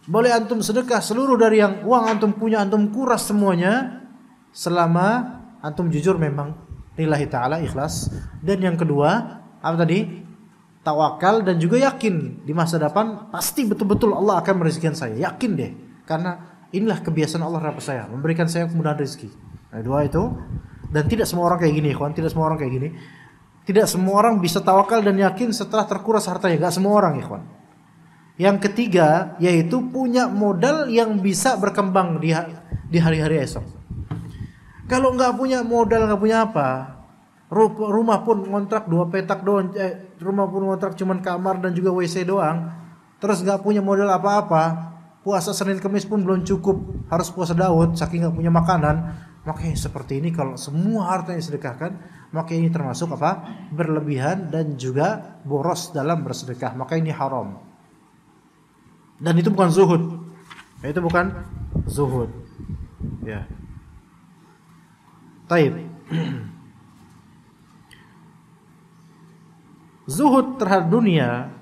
Boleh antum sedekah seluruh dari yang uang antum punya antum kuras semuanya selama antum jujur memang lillahi taala ikhlas. Dan yang kedua, apa tadi? Tawakal dan juga yakin di masa depan pasti betul-betul Allah akan merizkikan saya. Yakin deh. Karena inilah kebiasaan Allah kepada saya, memberikan saya kemudahan rezeki. Nah, dua itu dan tidak semua orang kayak gini, kawan, tidak semua orang kayak gini. Tidak semua orang bisa tawakal dan yakin setelah terkuras hartanya. Gak semua orang, ikhwan. Yang ketiga, yaitu punya modal yang bisa berkembang di, di hari-hari esok. Kalau nggak punya modal, nggak punya apa, rumah pun kontrak dua petak doang, eh, rumah pun kontrak cuman kamar dan juga WC doang, terus nggak punya modal apa-apa, puasa Senin Kemis pun belum cukup, harus puasa Daud, saking nggak punya makanan, makanya seperti ini kalau semua harta yang sedekahkan maka ini termasuk apa? berlebihan dan juga boros dalam bersedekah, maka ini haram. Dan itu bukan zuhud. Itu bukan zuhud. Ya. Taib. zuhud terhadap dunia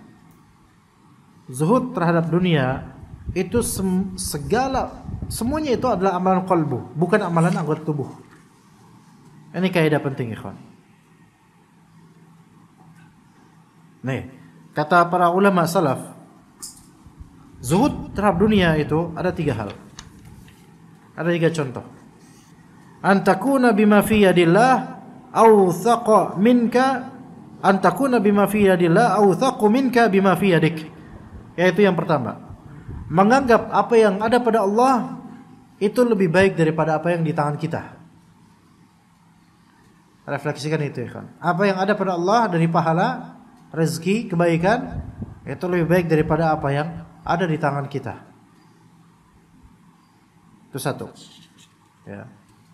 zuhud terhadap dunia itu segala semuanya itu adalah amalan kalbu bukan amalan anggota tubuh ini kaidah penting ikhwan. Nih, kata para ulama salaf, zuhud terhadap dunia itu ada tiga hal. Ada tiga contoh. Antakuna bima fi yadillah awthaqa minka antakuna bima fi yadillah awthaqu minka bima fi yadik. Yaitu yang pertama. Menganggap apa yang ada pada Allah itu lebih baik daripada apa yang di tangan kita refleksikan itu ya kan. Apa yang ada pada Allah dari pahala, rezeki, kebaikan itu lebih baik daripada apa yang ada di tangan kita. Itu satu. Ya.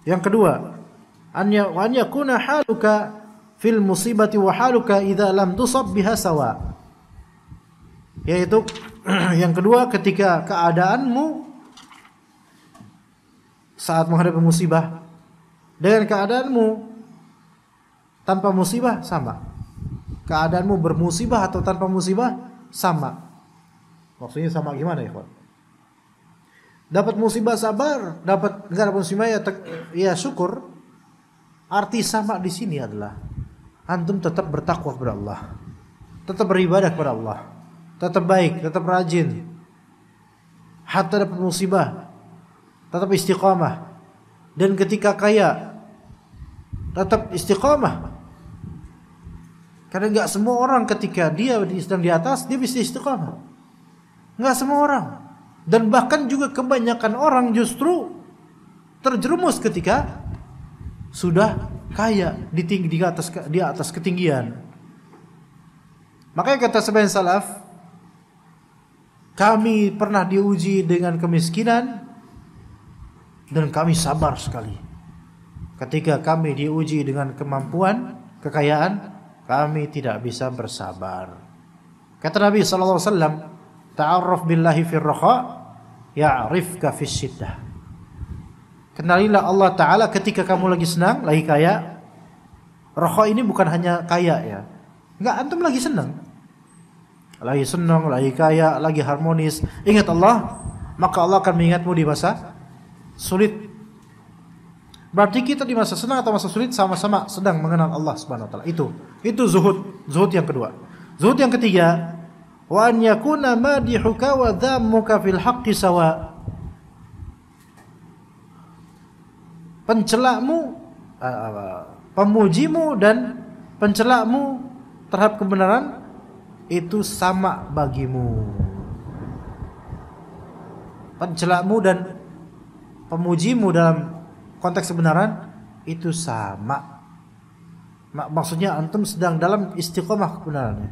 Yang kedua, anya wa yakuna haluka fil musibati wa haluka idza lam tusab biha sawa. Yaitu yang kedua ketika keadaanmu saat menghadapi musibah dengan keadaanmu tanpa musibah sama. Keadaanmu bermusibah atau tanpa musibah sama. Maksudnya sama gimana ya, Dapat musibah sabar, dapat enggak dapat musibah ya tek, ya syukur. Arti sama di sini adalah antum tetap bertakwa kepada Allah. Tetap beribadah kepada Allah. Tetap baik, tetap rajin. Hatta dapat musibah, tetap istiqamah. Dan ketika kaya, tetap istiqamah karena nggak semua orang ketika dia sedang di atas dia bisa istiqamah. Nggak semua orang. Dan bahkan juga kebanyakan orang justru terjerumus ketika sudah kaya di tinggi di atas di atas ketinggian. Makanya kata sebagian salaf, kami pernah diuji dengan kemiskinan dan kami sabar sekali. Ketika kami diuji dengan kemampuan, kekayaan, kami tidak bisa bersabar. Kata Nabi sallallahu alaihi wasallam, "Ta'arraf billahi fir raha ya'rifka fis syiddah." Kenalilah Allah taala ketika kamu lagi senang, lagi kaya. Raha ini bukan hanya kaya ya. Enggak antum lagi senang. Lagi senang, lagi kaya, lagi harmonis. Ingat Allah, maka Allah akan mengingatmu di masa sulit Berarti kita di masa senang atau masa sulit sama-sama sedang mengenal Allah Subhanahu wa taala. Itu itu zuhud, zuhud yang kedua. Zuhud yang ketiga, wa an yakuna madihuka wa dhammuka fil haqqi sawa. Pencelakmu eh, eh, pemujimu dan pencelakmu terhadap kebenaran itu sama bagimu. Pencelakmu dan pemujimu dalam konteks kebenaran itu sama. Maksudnya antum sedang dalam istiqomah kebenarannya.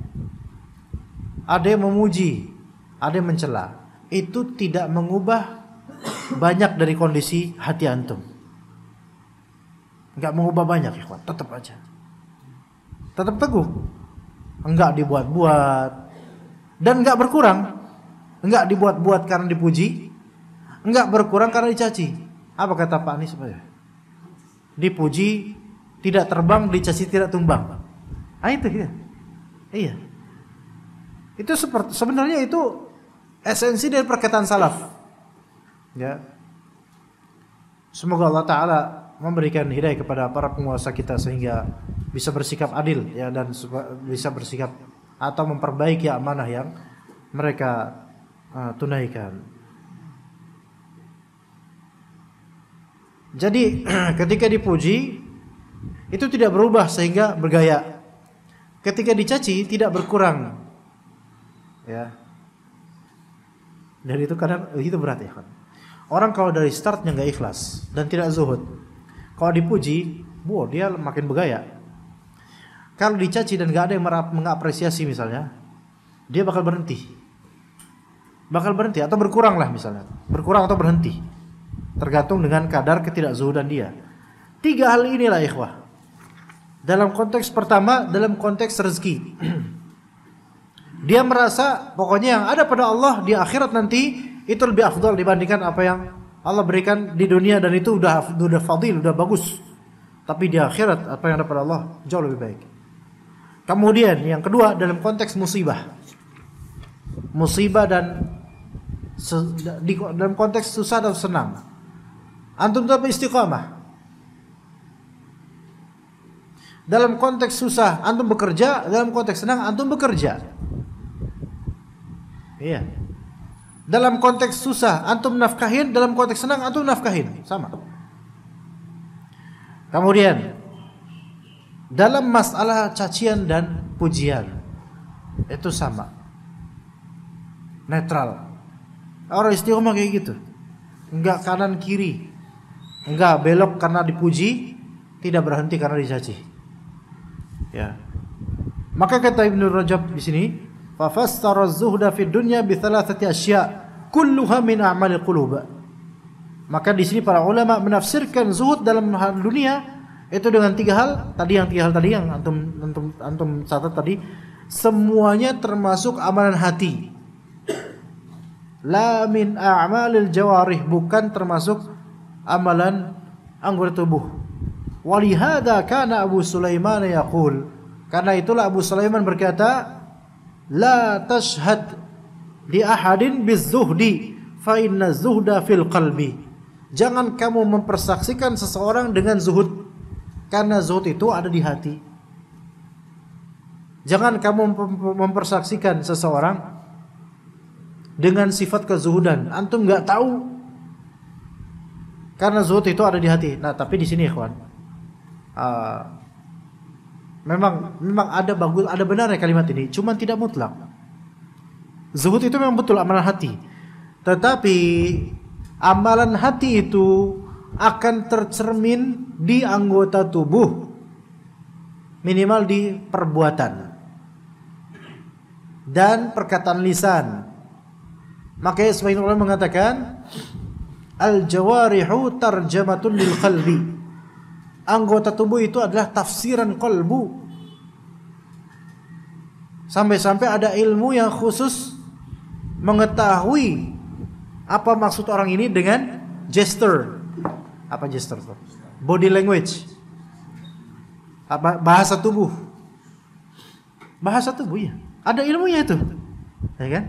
Ada yang memuji, ada yang mencela. Itu tidak mengubah banyak dari kondisi hati antum. Enggak mengubah banyak, ya, ikhwan. Tetap aja. Tetap teguh. Enggak dibuat-buat. Dan enggak berkurang. Enggak dibuat-buat karena dipuji. Enggak berkurang karena dicaci. Apa kata Pak Anies? Dipuji, tidak terbang, dicaci tidak tumbang. Ah itu ya. Iya. Itu seperti sebenarnya itu esensi dari perkataan salaf. Ya. Semoga Allah taala memberikan hidayah kepada para penguasa kita sehingga bisa bersikap adil ya dan bisa bersikap atau memperbaiki amanah yang mereka uh, tunaikan. Jadi ketika dipuji itu tidak berubah sehingga bergaya. Ketika dicaci tidak berkurang. Ya. Dan itu kadang itu berat ya kan. Orang kalau dari startnya nggak ikhlas dan tidak zuhud. Kalau dipuji, wow, dia makin bergaya. Kalau dicaci dan nggak ada yang mengapresiasi misalnya, dia bakal berhenti. Bakal berhenti atau berkurang lah misalnya. Berkurang atau berhenti tergantung dengan kadar ketidakzuhudan dia. Tiga hal inilah ikhwah. Dalam konteks pertama, dalam konteks rezeki. dia merasa pokoknya yang ada pada Allah di akhirat nanti itu lebih afdal dibandingkan apa yang Allah berikan di dunia dan itu udah udah fadil, udah bagus. Tapi di akhirat apa yang ada pada Allah jauh lebih baik. Kemudian yang kedua dalam konteks musibah. Musibah dan dalam konteks susah dan senang. Antum tuh apa istiqomah? Dalam konteks susah antum bekerja, dalam konteks senang antum bekerja. Iya. Dalam konteks susah antum nafkahin, dalam konteks senang antum nafkahin, sama. Kemudian dalam masalah cacian dan pujian itu sama. Netral. Orang istiqomah kayak gitu. Enggak kanan kiri. Enggak, belok karena dipuji, tidak berhenti karena dicaci. Ya. Maka kata Ibnu Rajab di sini, fa fastara zuhda fid dunya bi thalathati asya kulluha min a'malil qulub. Maka di sini para ulama menafsirkan zuhud dalam hal dunia itu dengan tiga hal tadi yang tiga hal tadi yang antum antum antum catat tadi semuanya termasuk amalan hati. La min a'malil jawarih bukan termasuk amalan anggota tubuh. Walihada kana Abu Sulaiman yaqul. Karena itulah Abu Sulaiman berkata, "La tashhad li ahadin bizuhdi fa inna zuhda fil qalbi." Jangan kamu mempersaksikan seseorang dengan zuhud karena zuhud itu ada di hati. Jangan kamu mempersaksikan seseorang dengan sifat kezuhudan. Antum nggak tahu karena zuhud itu ada di hati. Nah, tapi di sini ikhwan uh, memang memang ada bagus ada benar ya kalimat ini, cuman tidak mutlak. Zuhud itu memang betul amalan hati. Tetapi amalan hati itu akan tercermin di anggota tubuh minimal di perbuatan dan perkataan lisan. Makanya sebagian ulama mengatakan Al-jawarihu tarjamatun lil qalbi. Anggota tubuh itu adalah tafsiran kolbu. Sampai-sampai ada ilmu yang khusus mengetahui apa maksud orang ini dengan gesture. Apa gesture itu? Body language. Apa bahasa tubuh? Bahasa tubuh ya. Ada ilmunya itu. Ya kan?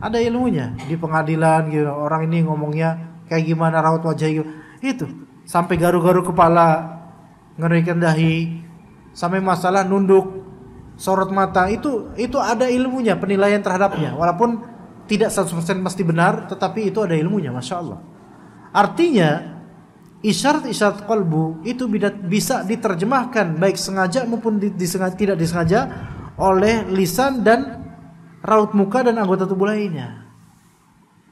Ada ilmunya di pengadilan gitu orang ini ngomongnya kayak gimana raut wajahnya itu sampai garu-garu kepala ngerikan dahi sampai masalah nunduk sorot mata itu itu ada ilmunya penilaian terhadapnya walaupun tidak 100% pasti benar tetapi itu ada ilmunya Masya Allah artinya isyarat-isyarat kolbu itu bisa diterjemahkan baik sengaja maupun disengaja, tidak disengaja oleh lisan dan raut muka dan anggota tubuh lainnya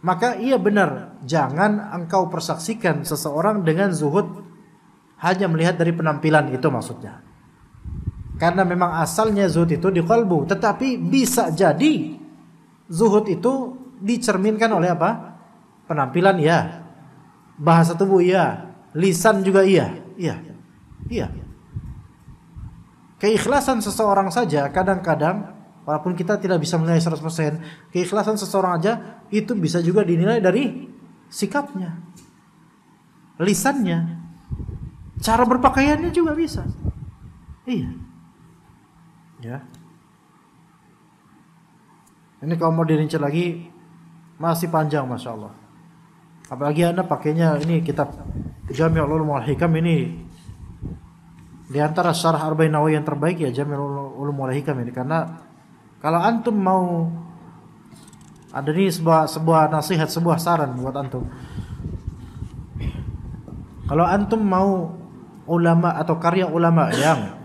maka ia benar jangan engkau persaksikan seseorang dengan zuhud hanya melihat dari penampilan itu maksudnya karena memang asalnya zuhud itu di kolbu tetapi bisa jadi zuhud itu dicerminkan oleh apa penampilan ya bahasa tubuh ya. lisan juga iya iya iya keikhlasan seseorang saja kadang-kadang walaupun kita tidak bisa menilai 100% keikhlasan seseorang aja itu bisa juga dinilai dari sikapnya, lisannya, cara berpakaiannya juga bisa. Iya. Ya. Ini kalau mau dirinci lagi masih panjang masya Allah. Apalagi anda pakainya ini kitab Jami'ul Ulum Al Hikam ini di antara syarah Arba'in Nawawi yang terbaik ya Jami'ul Ulum Al Hikam ini karena kalau antum mau ada ini sebuah sebuah nasihat, sebuah saran buat antum. Kalau antum mau ulama atau karya ulama yang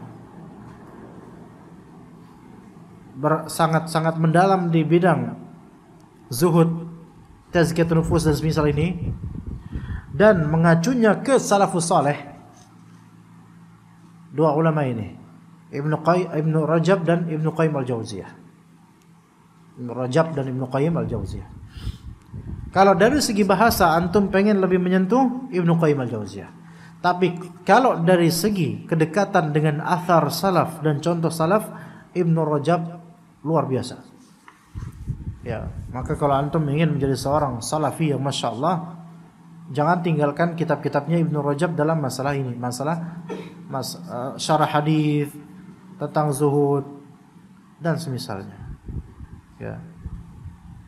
sangat-sangat mendalam di bidang zuhud, tazkiyatun nufus dan semisal ini dan mengacunya ke salafus saleh dua ulama ini Ibnu Qayyim Ibnu Rajab dan Ibnu Qayyim al-Jauziyah Rajab dan Ibnu Qayyim Al-Jauziyah. Kalau dari segi bahasa antum pengen lebih menyentuh Ibnu Qayyim Al-Jauziyah. Tapi kalau dari segi kedekatan dengan asar salaf dan contoh salaf Ibnu Rajab luar biasa. Ya, maka kalau antum ingin menjadi seorang salafi yang masya Allah, jangan tinggalkan kitab-kitabnya Ibnu Rajab dalam masalah ini, masalah mas, uh, syarah hadis tentang zuhud dan semisalnya ya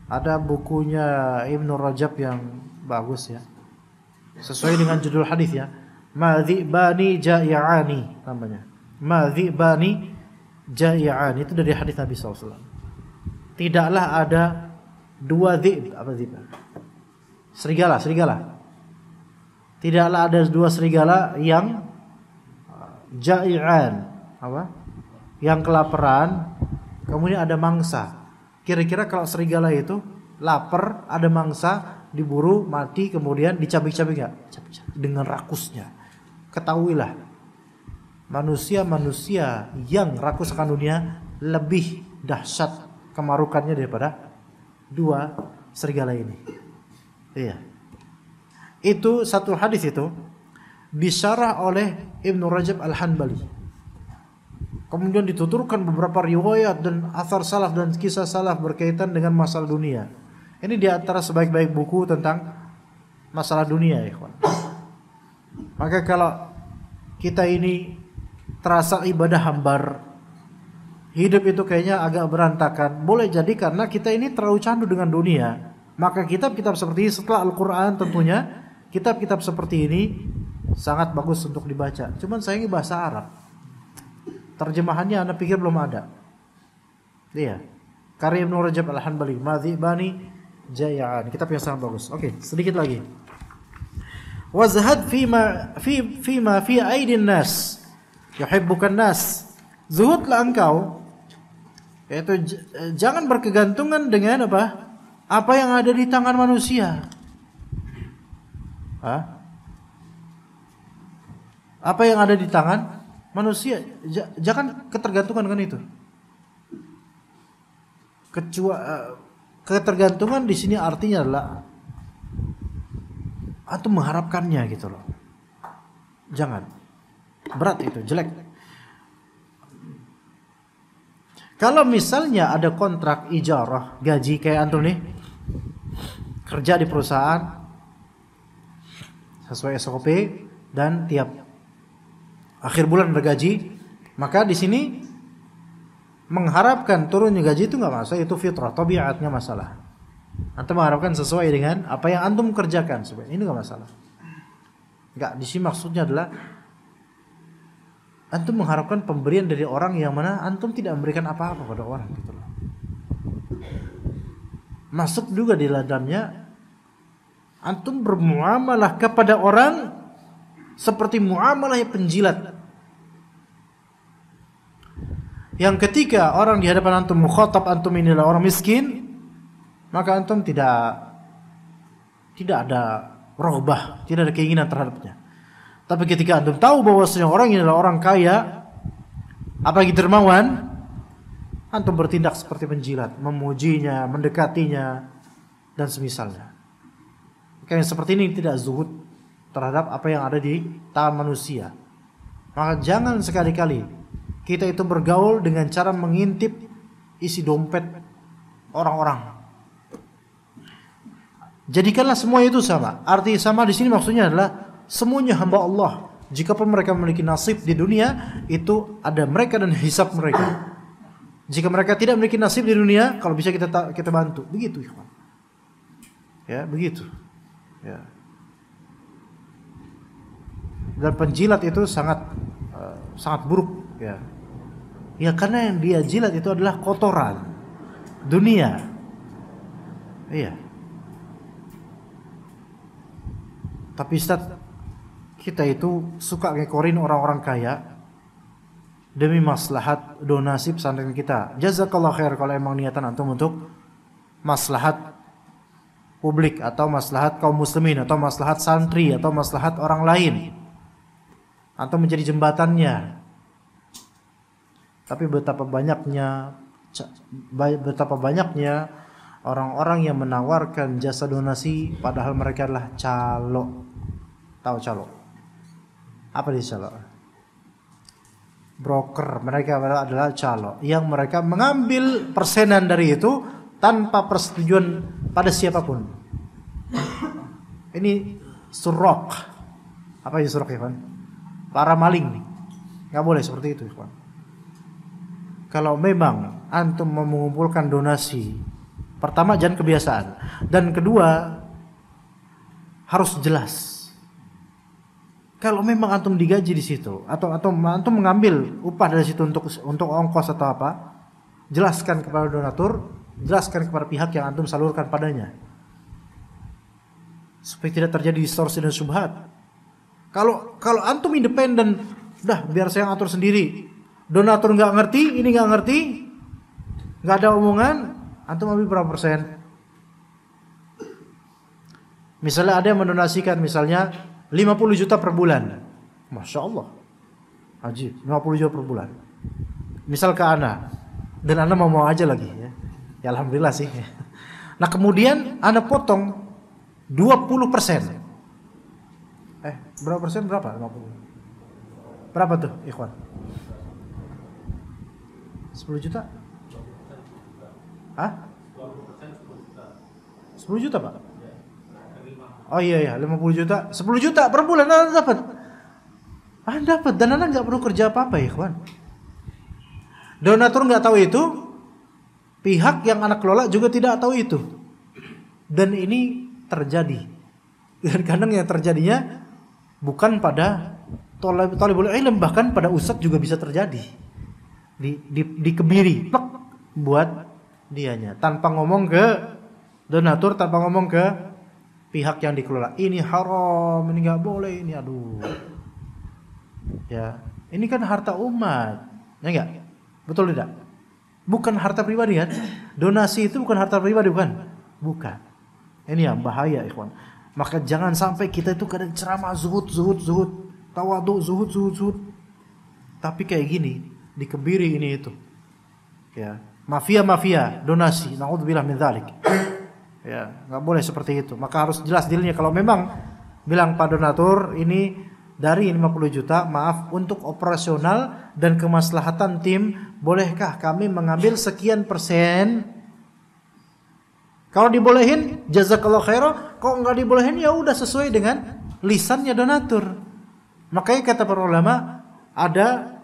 ada bukunya Ibnu Rajab yang bagus ya sesuai dengan judul hadis ya Madhibani Ja'i'ani ya namanya Madhibani Ja'i'ani ya itu dari hadis Nabi SAW tidaklah ada dua dhib apa dhib serigala serigala tidaklah ada dua serigala yang ja'i'an apa yang kelaparan kemudian ada mangsa Kira-kira kalau serigala itu lapar, ada mangsa, diburu, mati, kemudian dicabik-cabik nggak? dengan rakusnya. Ketahuilah, manusia-manusia yang rakus akan dunia lebih dahsyat kemarukannya daripada dua serigala ini. Iya. Itu satu hadis itu disyarah oleh Ibnu Rajab Al-Hanbali Kemudian dituturkan beberapa riwayat dan asar salaf dan kisah salaf berkaitan dengan masalah dunia. Ini di antara sebaik-baik buku tentang masalah dunia, ikhwan. Maka kalau kita ini terasa ibadah hambar, hidup itu kayaknya agak berantakan. Boleh jadi karena kita ini terlalu candu dengan dunia. Maka kitab-kitab seperti ini setelah Al-Qur'an tentunya kitab-kitab seperti ini sangat bagus untuk dibaca. Cuman sayangnya bahasa Arab. Terjemahannya Anda pikir belum ada. Iya. Karya Ibn Rajab Al-Hanbali, Madhibani Jayaan. Kitab yang sangat bagus. Oke, okay, sedikit lagi. Wazhad fima fi fima fi aidin nas. Yuhibbukan nas. Zuhudlah engkau yaitu jangan berkegantungan dengan apa? Apa yang ada di tangan manusia. Hah? Apa yang ada di tangan manusia jangan ketergantungan dengan itu uh, ketergantungan di sini artinya adalah atau mengharapkannya gitu loh jangan berat itu jelek kalau misalnya ada kontrak ijarah gaji kayak antum nih kerja di perusahaan sesuai SOP dan tiap akhir bulan bergaji, maka di sini mengharapkan turunnya gaji itu nggak masalah, itu fitrah, tabiatnya masalah. Antum mengharapkan sesuai dengan apa yang antum kerjakan, sebenarnya ini nggak masalah. Nggak, di sini maksudnya adalah antum mengharapkan pemberian dari orang yang mana antum tidak memberikan apa-apa kepada orang gitu Masuk juga di ladangnya antum bermuamalah kepada orang seperti muamalah penjilat yang ketiga, orang di hadapan antum mukhatab antum inilah orang miskin, maka antum tidak tidak ada rohbah tidak ada keinginan terhadapnya. Tapi ketika antum tahu bahwa orang ini adalah orang kaya, apalagi dermawan, antum bertindak seperti menjilat, memujinya, mendekatinya, dan semisalnya. Maka seperti ini tidak zuhud terhadap apa yang ada di tangan manusia. Maka jangan sekali-kali kita itu bergaul dengan cara mengintip isi dompet orang-orang. Jadikanlah semua itu sama. Arti sama di sini maksudnya adalah semuanya hamba Allah. Jika pun mereka memiliki nasib di dunia, itu ada mereka dan hisap mereka. Jika mereka tidak memiliki nasib di dunia, kalau bisa kita kita bantu. Begitu, Ya, begitu. Ya. Dan penjilat itu sangat uh, sangat buruk, ya. Ya karena yang dia jilat itu adalah kotoran dunia. Iya. Tapi Ustaz, kita itu suka ngekorin orang-orang kaya demi maslahat donasi pesantren kita. Jazakallah khair kalau emang niatan antum untuk maslahat publik atau maslahat kaum muslimin atau maslahat santri atau maslahat orang lain atau menjadi jembatannya tapi betapa banyaknya betapa banyaknya orang-orang yang menawarkan jasa donasi padahal mereka adalah calo. Tahu calo? Apa di calo? Broker mereka adalah calo yang mereka mengambil persenan dari itu tanpa persetujuan pada siapapun. Ini surok. Apa itu surok, Ivan? Para maling nih. Nggak boleh seperti itu, Ivan kalau memang antum mengumpulkan donasi, pertama jangan kebiasaan dan kedua harus jelas. Kalau memang antum digaji di situ atau atau antum mengambil upah dari situ untuk untuk ongkos atau apa, jelaskan kepada donatur, jelaskan kepada pihak yang antum salurkan padanya. Supaya tidak terjadi distorsi dan subhat. Kalau kalau antum independen, dah biar saya ngatur sendiri donatur nggak ngerti, ini nggak ngerti, nggak ada omongan, antum ambil berapa persen? Misalnya ada yang mendonasikan misalnya 50 juta per bulan. Masya Allah. Haji, 50 juta per bulan. Misal ke Ana. Dan Ana mau-mau aja lagi. Ya. ya Alhamdulillah sih. Nah kemudian Ana potong 20 persen. Eh, berapa persen berapa? 50. Berapa tuh, Ikhwan? 10 juta? Hah? 10 juta, Pak? Oh iya iya, 50 juta. 10 juta per bulan Anda dapat. Anda dapat dan Anda nggak perlu kerja apa-apa ya, kawan. Donatur nggak tahu itu, pihak yang anak kelola juga tidak tahu itu. Dan ini terjadi. Dan kadang yang terjadinya bukan pada tolibul ilm bahkan pada usat juga bisa terjadi di, di, dikebiri pek buat dianya tanpa ngomong ke donatur tanpa ngomong ke pihak yang dikelola ini haram ini nggak boleh ini aduh ya ini kan harta umat ya enggak betul tidak bukan harta pribadi kan donasi itu bukan harta pribadi bukan bukan ini yang bahaya ikhwan maka jangan sampai kita itu kadang ceramah zuhud zuhud zuhud tawadu zuhud zuhud zuhud tapi kayak gini dikebiri ini itu ya mafia mafia donasi naudzubillah min dzalik ya nggak boleh seperti itu maka harus jelas dealnya kalau memang bilang pak donatur ini dari 50 juta maaf untuk operasional dan kemaslahatan tim bolehkah kami mengambil sekian persen kalau dibolehin jazakallah khairah kok nggak dibolehin ya udah sesuai dengan lisannya donatur makanya kata para ulama ada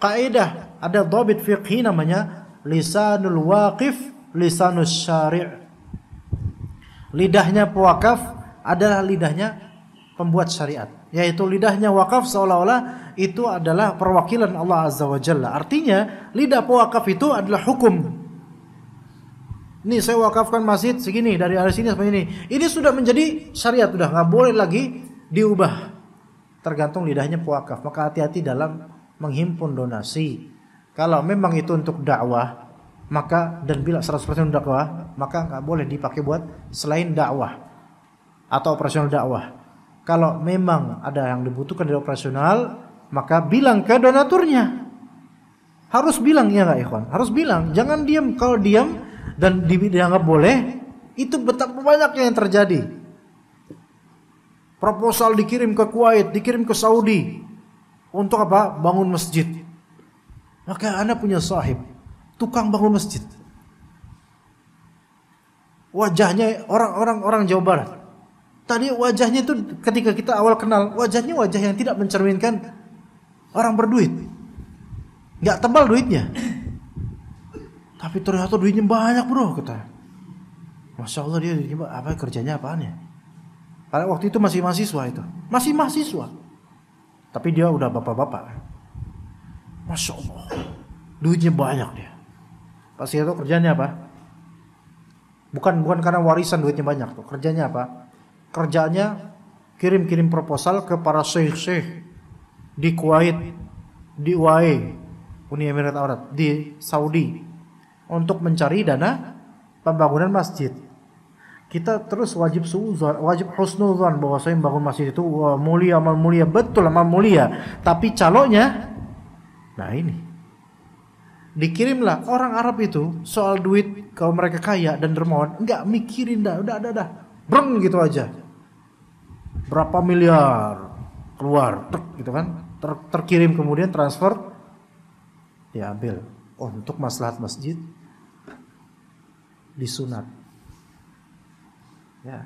kaidah, ada dobit fiqhi namanya lisanul waqif, lisanus syari'. Lidahnya pewakaf adalah lidahnya pembuat syariat, yaitu lidahnya wakaf seolah-olah itu adalah perwakilan Allah Azza wa Jalla. Artinya, lidah pewakaf itu adalah hukum. Ini saya wakafkan masjid segini dari arah sini sampai ini. Ini sudah menjadi syariat, sudah nggak boleh lagi diubah. Tergantung lidahnya pewakaf. Maka hati-hati dalam menghimpun donasi. Kalau memang itu untuk dakwah, maka dan bila 100% dakwah, maka nggak boleh dipakai buat selain dakwah atau operasional dakwah. Kalau memang ada yang dibutuhkan dari operasional, maka bilang ke donaturnya. Harus bilang ya nggak Ikhwan? Harus bilang. Jangan diam. Kalau diam dan dianggap boleh, itu betapa banyaknya yang terjadi. Proposal dikirim ke Kuwait, dikirim ke Saudi, untuk apa? Bangun masjid. Maka Anda punya sahib, tukang bangun masjid. Wajahnya orang-orang orang Jawa Barat. Tadi wajahnya itu ketika kita awal kenal, wajahnya wajah yang tidak mencerminkan orang berduit. Gak tebal duitnya. Tapi ternyata duitnya banyak bro kata. Masya Allah dia apa kerjanya apaan ya? Karena waktu itu masih mahasiswa itu, masih mahasiswa tapi dia udah bapak-bapak masya allah duitnya banyak dia pasti itu kerjanya apa bukan bukan karena warisan duitnya banyak tuh kerjanya apa kerjanya kirim-kirim proposal ke para syekh-syekh di Kuwait di UAE Uni Emirat Arab di Saudi untuk mencari dana pembangunan masjid kita terus wajib suzon wajib husnuzon bahwa saya membangun masjid itu wah, mulia amal mulia betul amal mulia. Tapi calonnya nah ini dikirimlah orang Arab itu soal duit kalau mereka kaya dan dermawan nggak mikirin dah udah ada dah breng gitu aja berapa miliar keluar ter, gitu kan ter, terkirim kemudian transfer diambil oh, untuk maslahat masjid disunat ya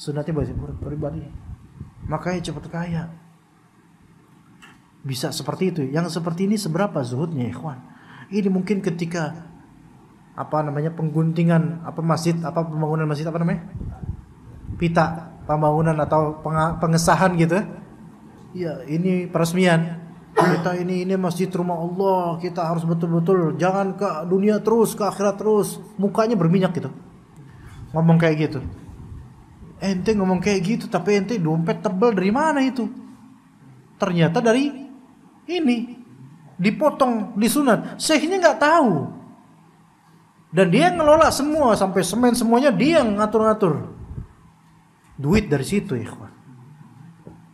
sunatnya bagi pribadi makanya cepat kaya bisa seperti itu yang seperti ini seberapa zuhudnya ikhwan ini mungkin ketika apa namanya pengguntingan apa masjid apa pembangunan masjid apa namanya pita pembangunan atau pengesahan gitu ya ini peresmian kita ini ini masjid rumah Allah kita harus betul-betul jangan ke dunia terus ke akhirat terus mukanya berminyak gitu ngomong kayak gitu ente ngomong kayak gitu tapi ente dompet tebel dari mana itu ternyata dari ini dipotong disunat sehingga nggak tahu dan dia ngelola semua sampai semen semuanya dia yang ngatur-ngatur duit dari situ ya, ikhwan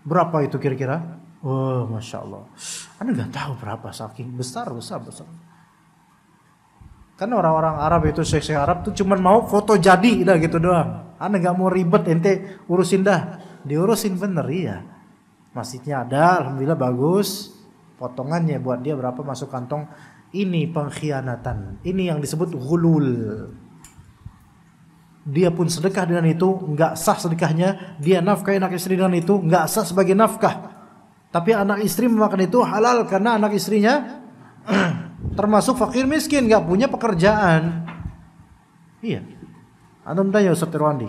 berapa itu kira-kira oh masya Allah anda nggak tahu berapa saking besar besar besar Kan orang-orang Arab itu seksi Arab tuh cuman mau foto jadi lah gitu doang. Anda nggak mau ribet ente urusin dah. Diurusin bener iya. Masjidnya ada, alhamdulillah bagus. Potongannya buat dia berapa masuk kantong. Ini pengkhianatan. Ini yang disebut hulul dia pun sedekah dengan itu nggak sah sedekahnya dia nafkah anak istri dengan itu nggak sah sebagai nafkah tapi anak istri memakan itu halal karena anak istrinya termasuk fakir miskin nggak punya pekerjaan iya anda tanya Ustaz Irwandi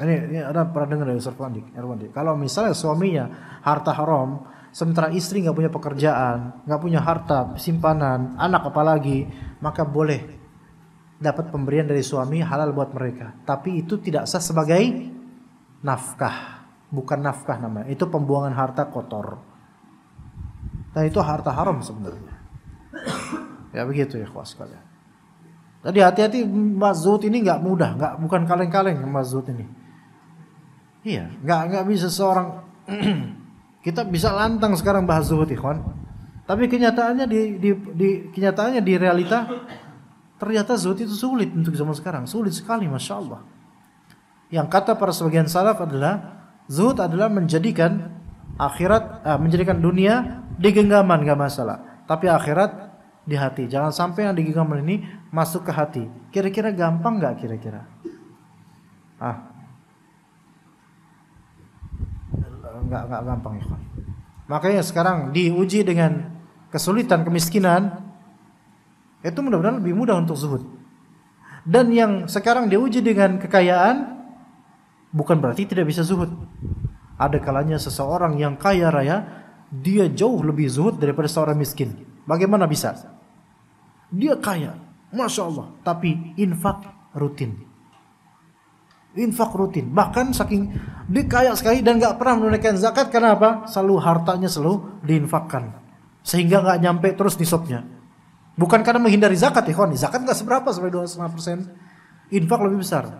ini, ini ada pernah dengar dari ya, Ustaz Irwandi, Irwandi kalau misalnya suaminya harta haram sementara istri nggak punya pekerjaan nggak punya harta simpanan anak apalagi maka boleh dapat pemberian dari suami halal buat mereka tapi itu tidak sah sebagai nafkah bukan nafkah namanya itu pembuangan harta kotor dan itu harta haram sebenarnya Ya begitu ya kuas kalian. Tadi hati-hati mazut ini nggak mudah, nggak bukan kaleng-kaleng mazut ini. Iya, nggak nggak bisa seorang kita bisa lantang sekarang bahas zuhud ikhwan. Tapi kenyataannya di, di, di kenyataannya di realita ternyata zuhud itu sulit untuk zaman sekarang, sulit sekali masya Allah. Yang kata para sebagian salaf adalah zuhud adalah menjadikan akhirat eh, menjadikan dunia digenggaman genggaman nggak masalah tapi akhirat di hati. Jangan sampai yang digenggam ini masuk ke hati. Kira-kira gampang nggak kira-kira? Ah, nggak nggak gampang ya. Makanya sekarang diuji dengan kesulitan kemiskinan itu mudah-mudahan lebih mudah untuk zuhud. Dan yang sekarang diuji dengan kekayaan bukan berarti tidak bisa zuhud. Ada kalanya seseorang yang kaya raya dia jauh lebih zuhud daripada seorang miskin. Bagaimana bisa? Dia kaya, masya Allah, tapi infak rutin. Infak rutin, bahkan saking dia kaya sekali dan gak pernah menunaikan zakat karena apa? Selalu hartanya selalu diinfakkan, sehingga gak nyampe terus nisabnya. Bukan karena menghindari zakat, ya kawan. Zakat gak seberapa, sampai dua persen. Infak lebih besar.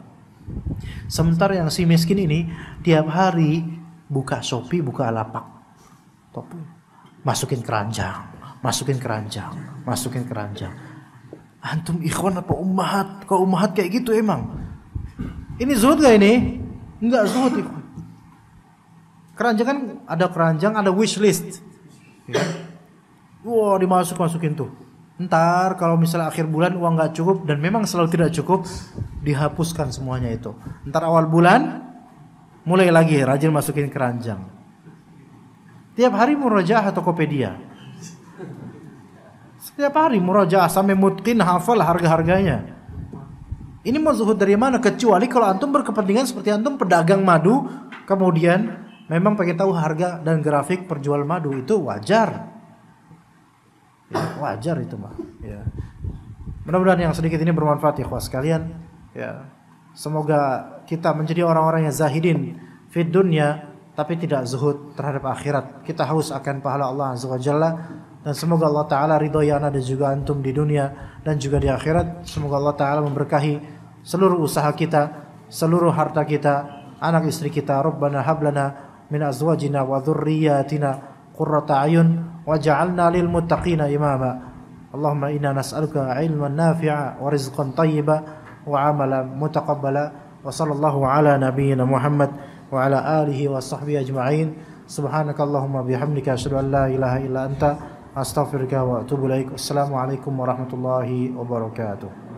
Sementara yang si miskin ini tiap hari buka Shopee, buka lapak top Masukin keranjang, masukin keranjang, masukin keranjang. Antum ikhwan apa ummahat? Kok ummahat kayak gitu emang? Ini zuhud gak ini? Enggak zuhud ikhwan. Keranjang kan ada keranjang, ada wish list. Ya. Kan? Wah, wow, dimasuk-masukin tuh. Ntar kalau misalnya akhir bulan uang nggak cukup dan memang selalu tidak cukup, dihapuskan semuanya itu. Ntar awal bulan mulai lagi rajin masukin keranjang. Tiap hari murojaah Tokopedia. Setiap hari murojaah sampai mutkin hafal harga-harganya. Ini mau zuhud dari mana? Kecuali kalau antum berkepentingan seperti antum pedagang madu, kemudian memang pengen tahu harga dan grafik perjual madu itu wajar. Ya, wajar itu mah. Ya. Mudah-mudahan yang sedikit ini bermanfaat ya khuas kalian Ya. Semoga kita menjadi orang-orang yang zahidin fit dunya tapi tidak zuhud terhadap akhirat. Kita haus akan pahala Allah Azza wa Jalla dan semoga Allah taala ridhoi ana dan juga antum di dunia dan juga di akhirat. Semoga Allah taala memberkahi seluruh usaha kita, seluruh harta kita, anak istri kita. Rabbana hablana min azwajina wa dzurriyyatina qurrata ayun waj'alna lil muttaqina imama. Allahumma inna nas'aluka ilman nafi'a wa rizqan tayyiba wa amalan mutaqabbala wa sallallahu ala nabiyyina Muhammad wa ala alihi wa sahbihi ajma'in subhanakallahumma bihamdika asyhadu an la ilaha illa anta astaghfiruka wa atubu ilaik assalamualaikum warahmatullahi wabarakatuh